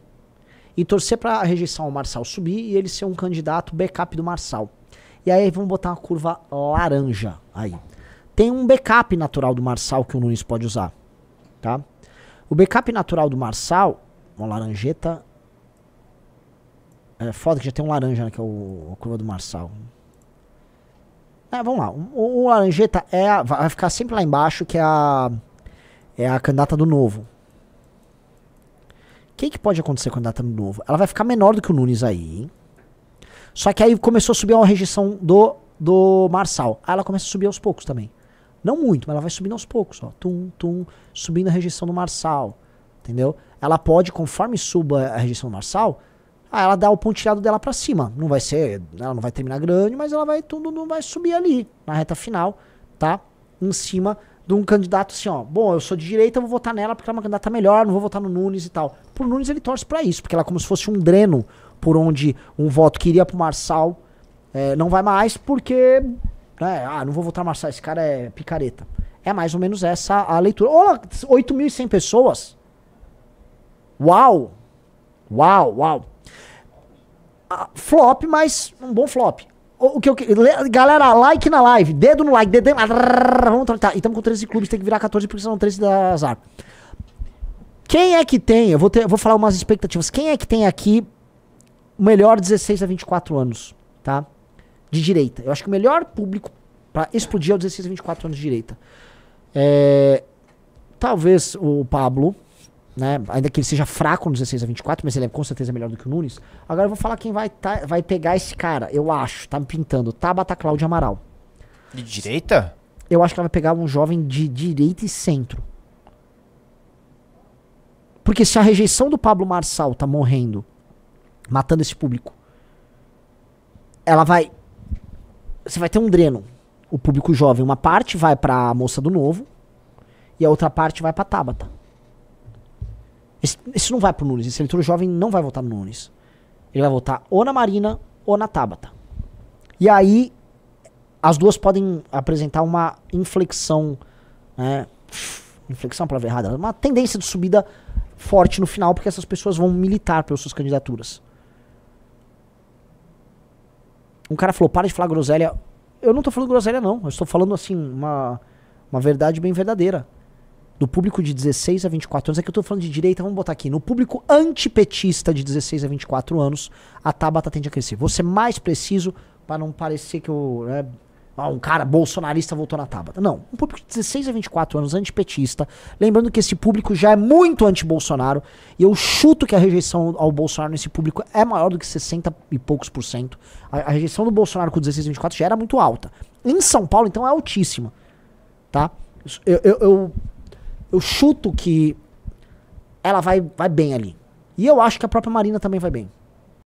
e torcer para a rejeição ao Marçal subir e ele ser um candidato backup do Marçal. E aí vamos botar uma curva laranja aí. Tem um backup natural do Marçal que o Nunes pode usar, tá? O backup natural do Marçal, uma laranjeta. É foda que já tem um laranja, né, que é o, a curva do Marçal. É, vamos lá. O, o Laranjeta é a, vai ficar sempre lá embaixo, que é a, é a candidata do novo. O que, que pode acontecer com a candidata do novo? Ela vai ficar menor do que o Nunes aí, Só que aí começou a subir uma rejeição do, do Marçal. Aí ela começa a subir aos poucos também. Não muito, mas ela vai subindo aos poucos, ó. Tum, tum, subindo a rejeição do Marçal. Entendeu? Ela pode, conforme suba a rejeição do Marçal, Aí ah, ela dá o pontilhado dela para cima. Não vai ser, né, ela não vai terminar grande, mas ela vai tudo não vai subir ali na reta final, tá? Em cima de um candidato assim, ó, bom, eu sou de direita, eu vou votar nela porque ela é uma candidata melhor, não vou votar no Nunes e tal. Pro Nunes ele torce para isso, porque ela é como se fosse um dreno por onde um voto que iria pro Marçal é, não vai mais porque, né, ah, não vou votar no Marçal, esse cara é picareta. É mais ou menos essa a leitura. Olha, 8.100 pessoas. Uau! Uau, uau flop, mas um bom flop. O que eu, galera, like na live, dedo no like, dedo no vamos tratar. E estamos com 13 clubes, tem que virar 14 porque são 13 da azar. Quem é que tem? Eu vou, ter, vou falar umas expectativas. Quem é que tem aqui o melhor 16 a 24 anos, tá? De direita. Eu acho que o melhor público para explodir é o 16 a 24 anos de direita. É, talvez o Pablo, né? Ainda que ele seja fraco no 16 a 24, mas ele é com certeza melhor do que o Nunes. Agora eu vou falar quem vai, tá, vai pegar esse cara, eu acho, tá me pintando. Tabata Cláudia Amaral. De direita? Eu acho que ela vai pegar um jovem de direita e centro. Porque se a rejeição do Pablo Marçal tá morrendo, matando esse público, ela vai. Você vai ter um dreno. O público jovem, uma parte vai pra moça do novo, e a outra parte vai pra Tabata. Isso, não vai pro Nunes. Esse eleitor jovem não vai votar no Nunes. Ele vai votar ou na Marina ou na Tabata. E aí, as duas podem apresentar uma inflexão, né? Inflexão é uma palavra errada. Uma tendência de subida forte no final, porque essas pessoas vão militar pelas suas candidaturas. Um cara falou, para de falar groselha. Eu não estou falando groselha, não. Eu estou falando, assim, uma, uma verdade bem verdadeira do público de 16 a 24 anos, é que eu tô falando de direita, vamos botar aqui, no público antipetista de 16 a 24 anos, a Tabata tende a crescer. Vou ser mais preciso para não parecer que eu. Né, ah, um cara bolsonarista voltou na Tabata. Não, um público de 16 a 24 anos antipetista. Lembrando que esse público já é muito anti-Bolsonaro. E eu chuto que a rejeição ao Bolsonaro nesse público é maior do que 60 e poucos por cento. A, a rejeição do Bolsonaro com 16 a 24 já era muito alta. Em São Paulo, então, é altíssima. Tá? Eu, eu, eu eu chuto que ela vai, vai bem ali. E eu acho que a própria Marina também vai bem.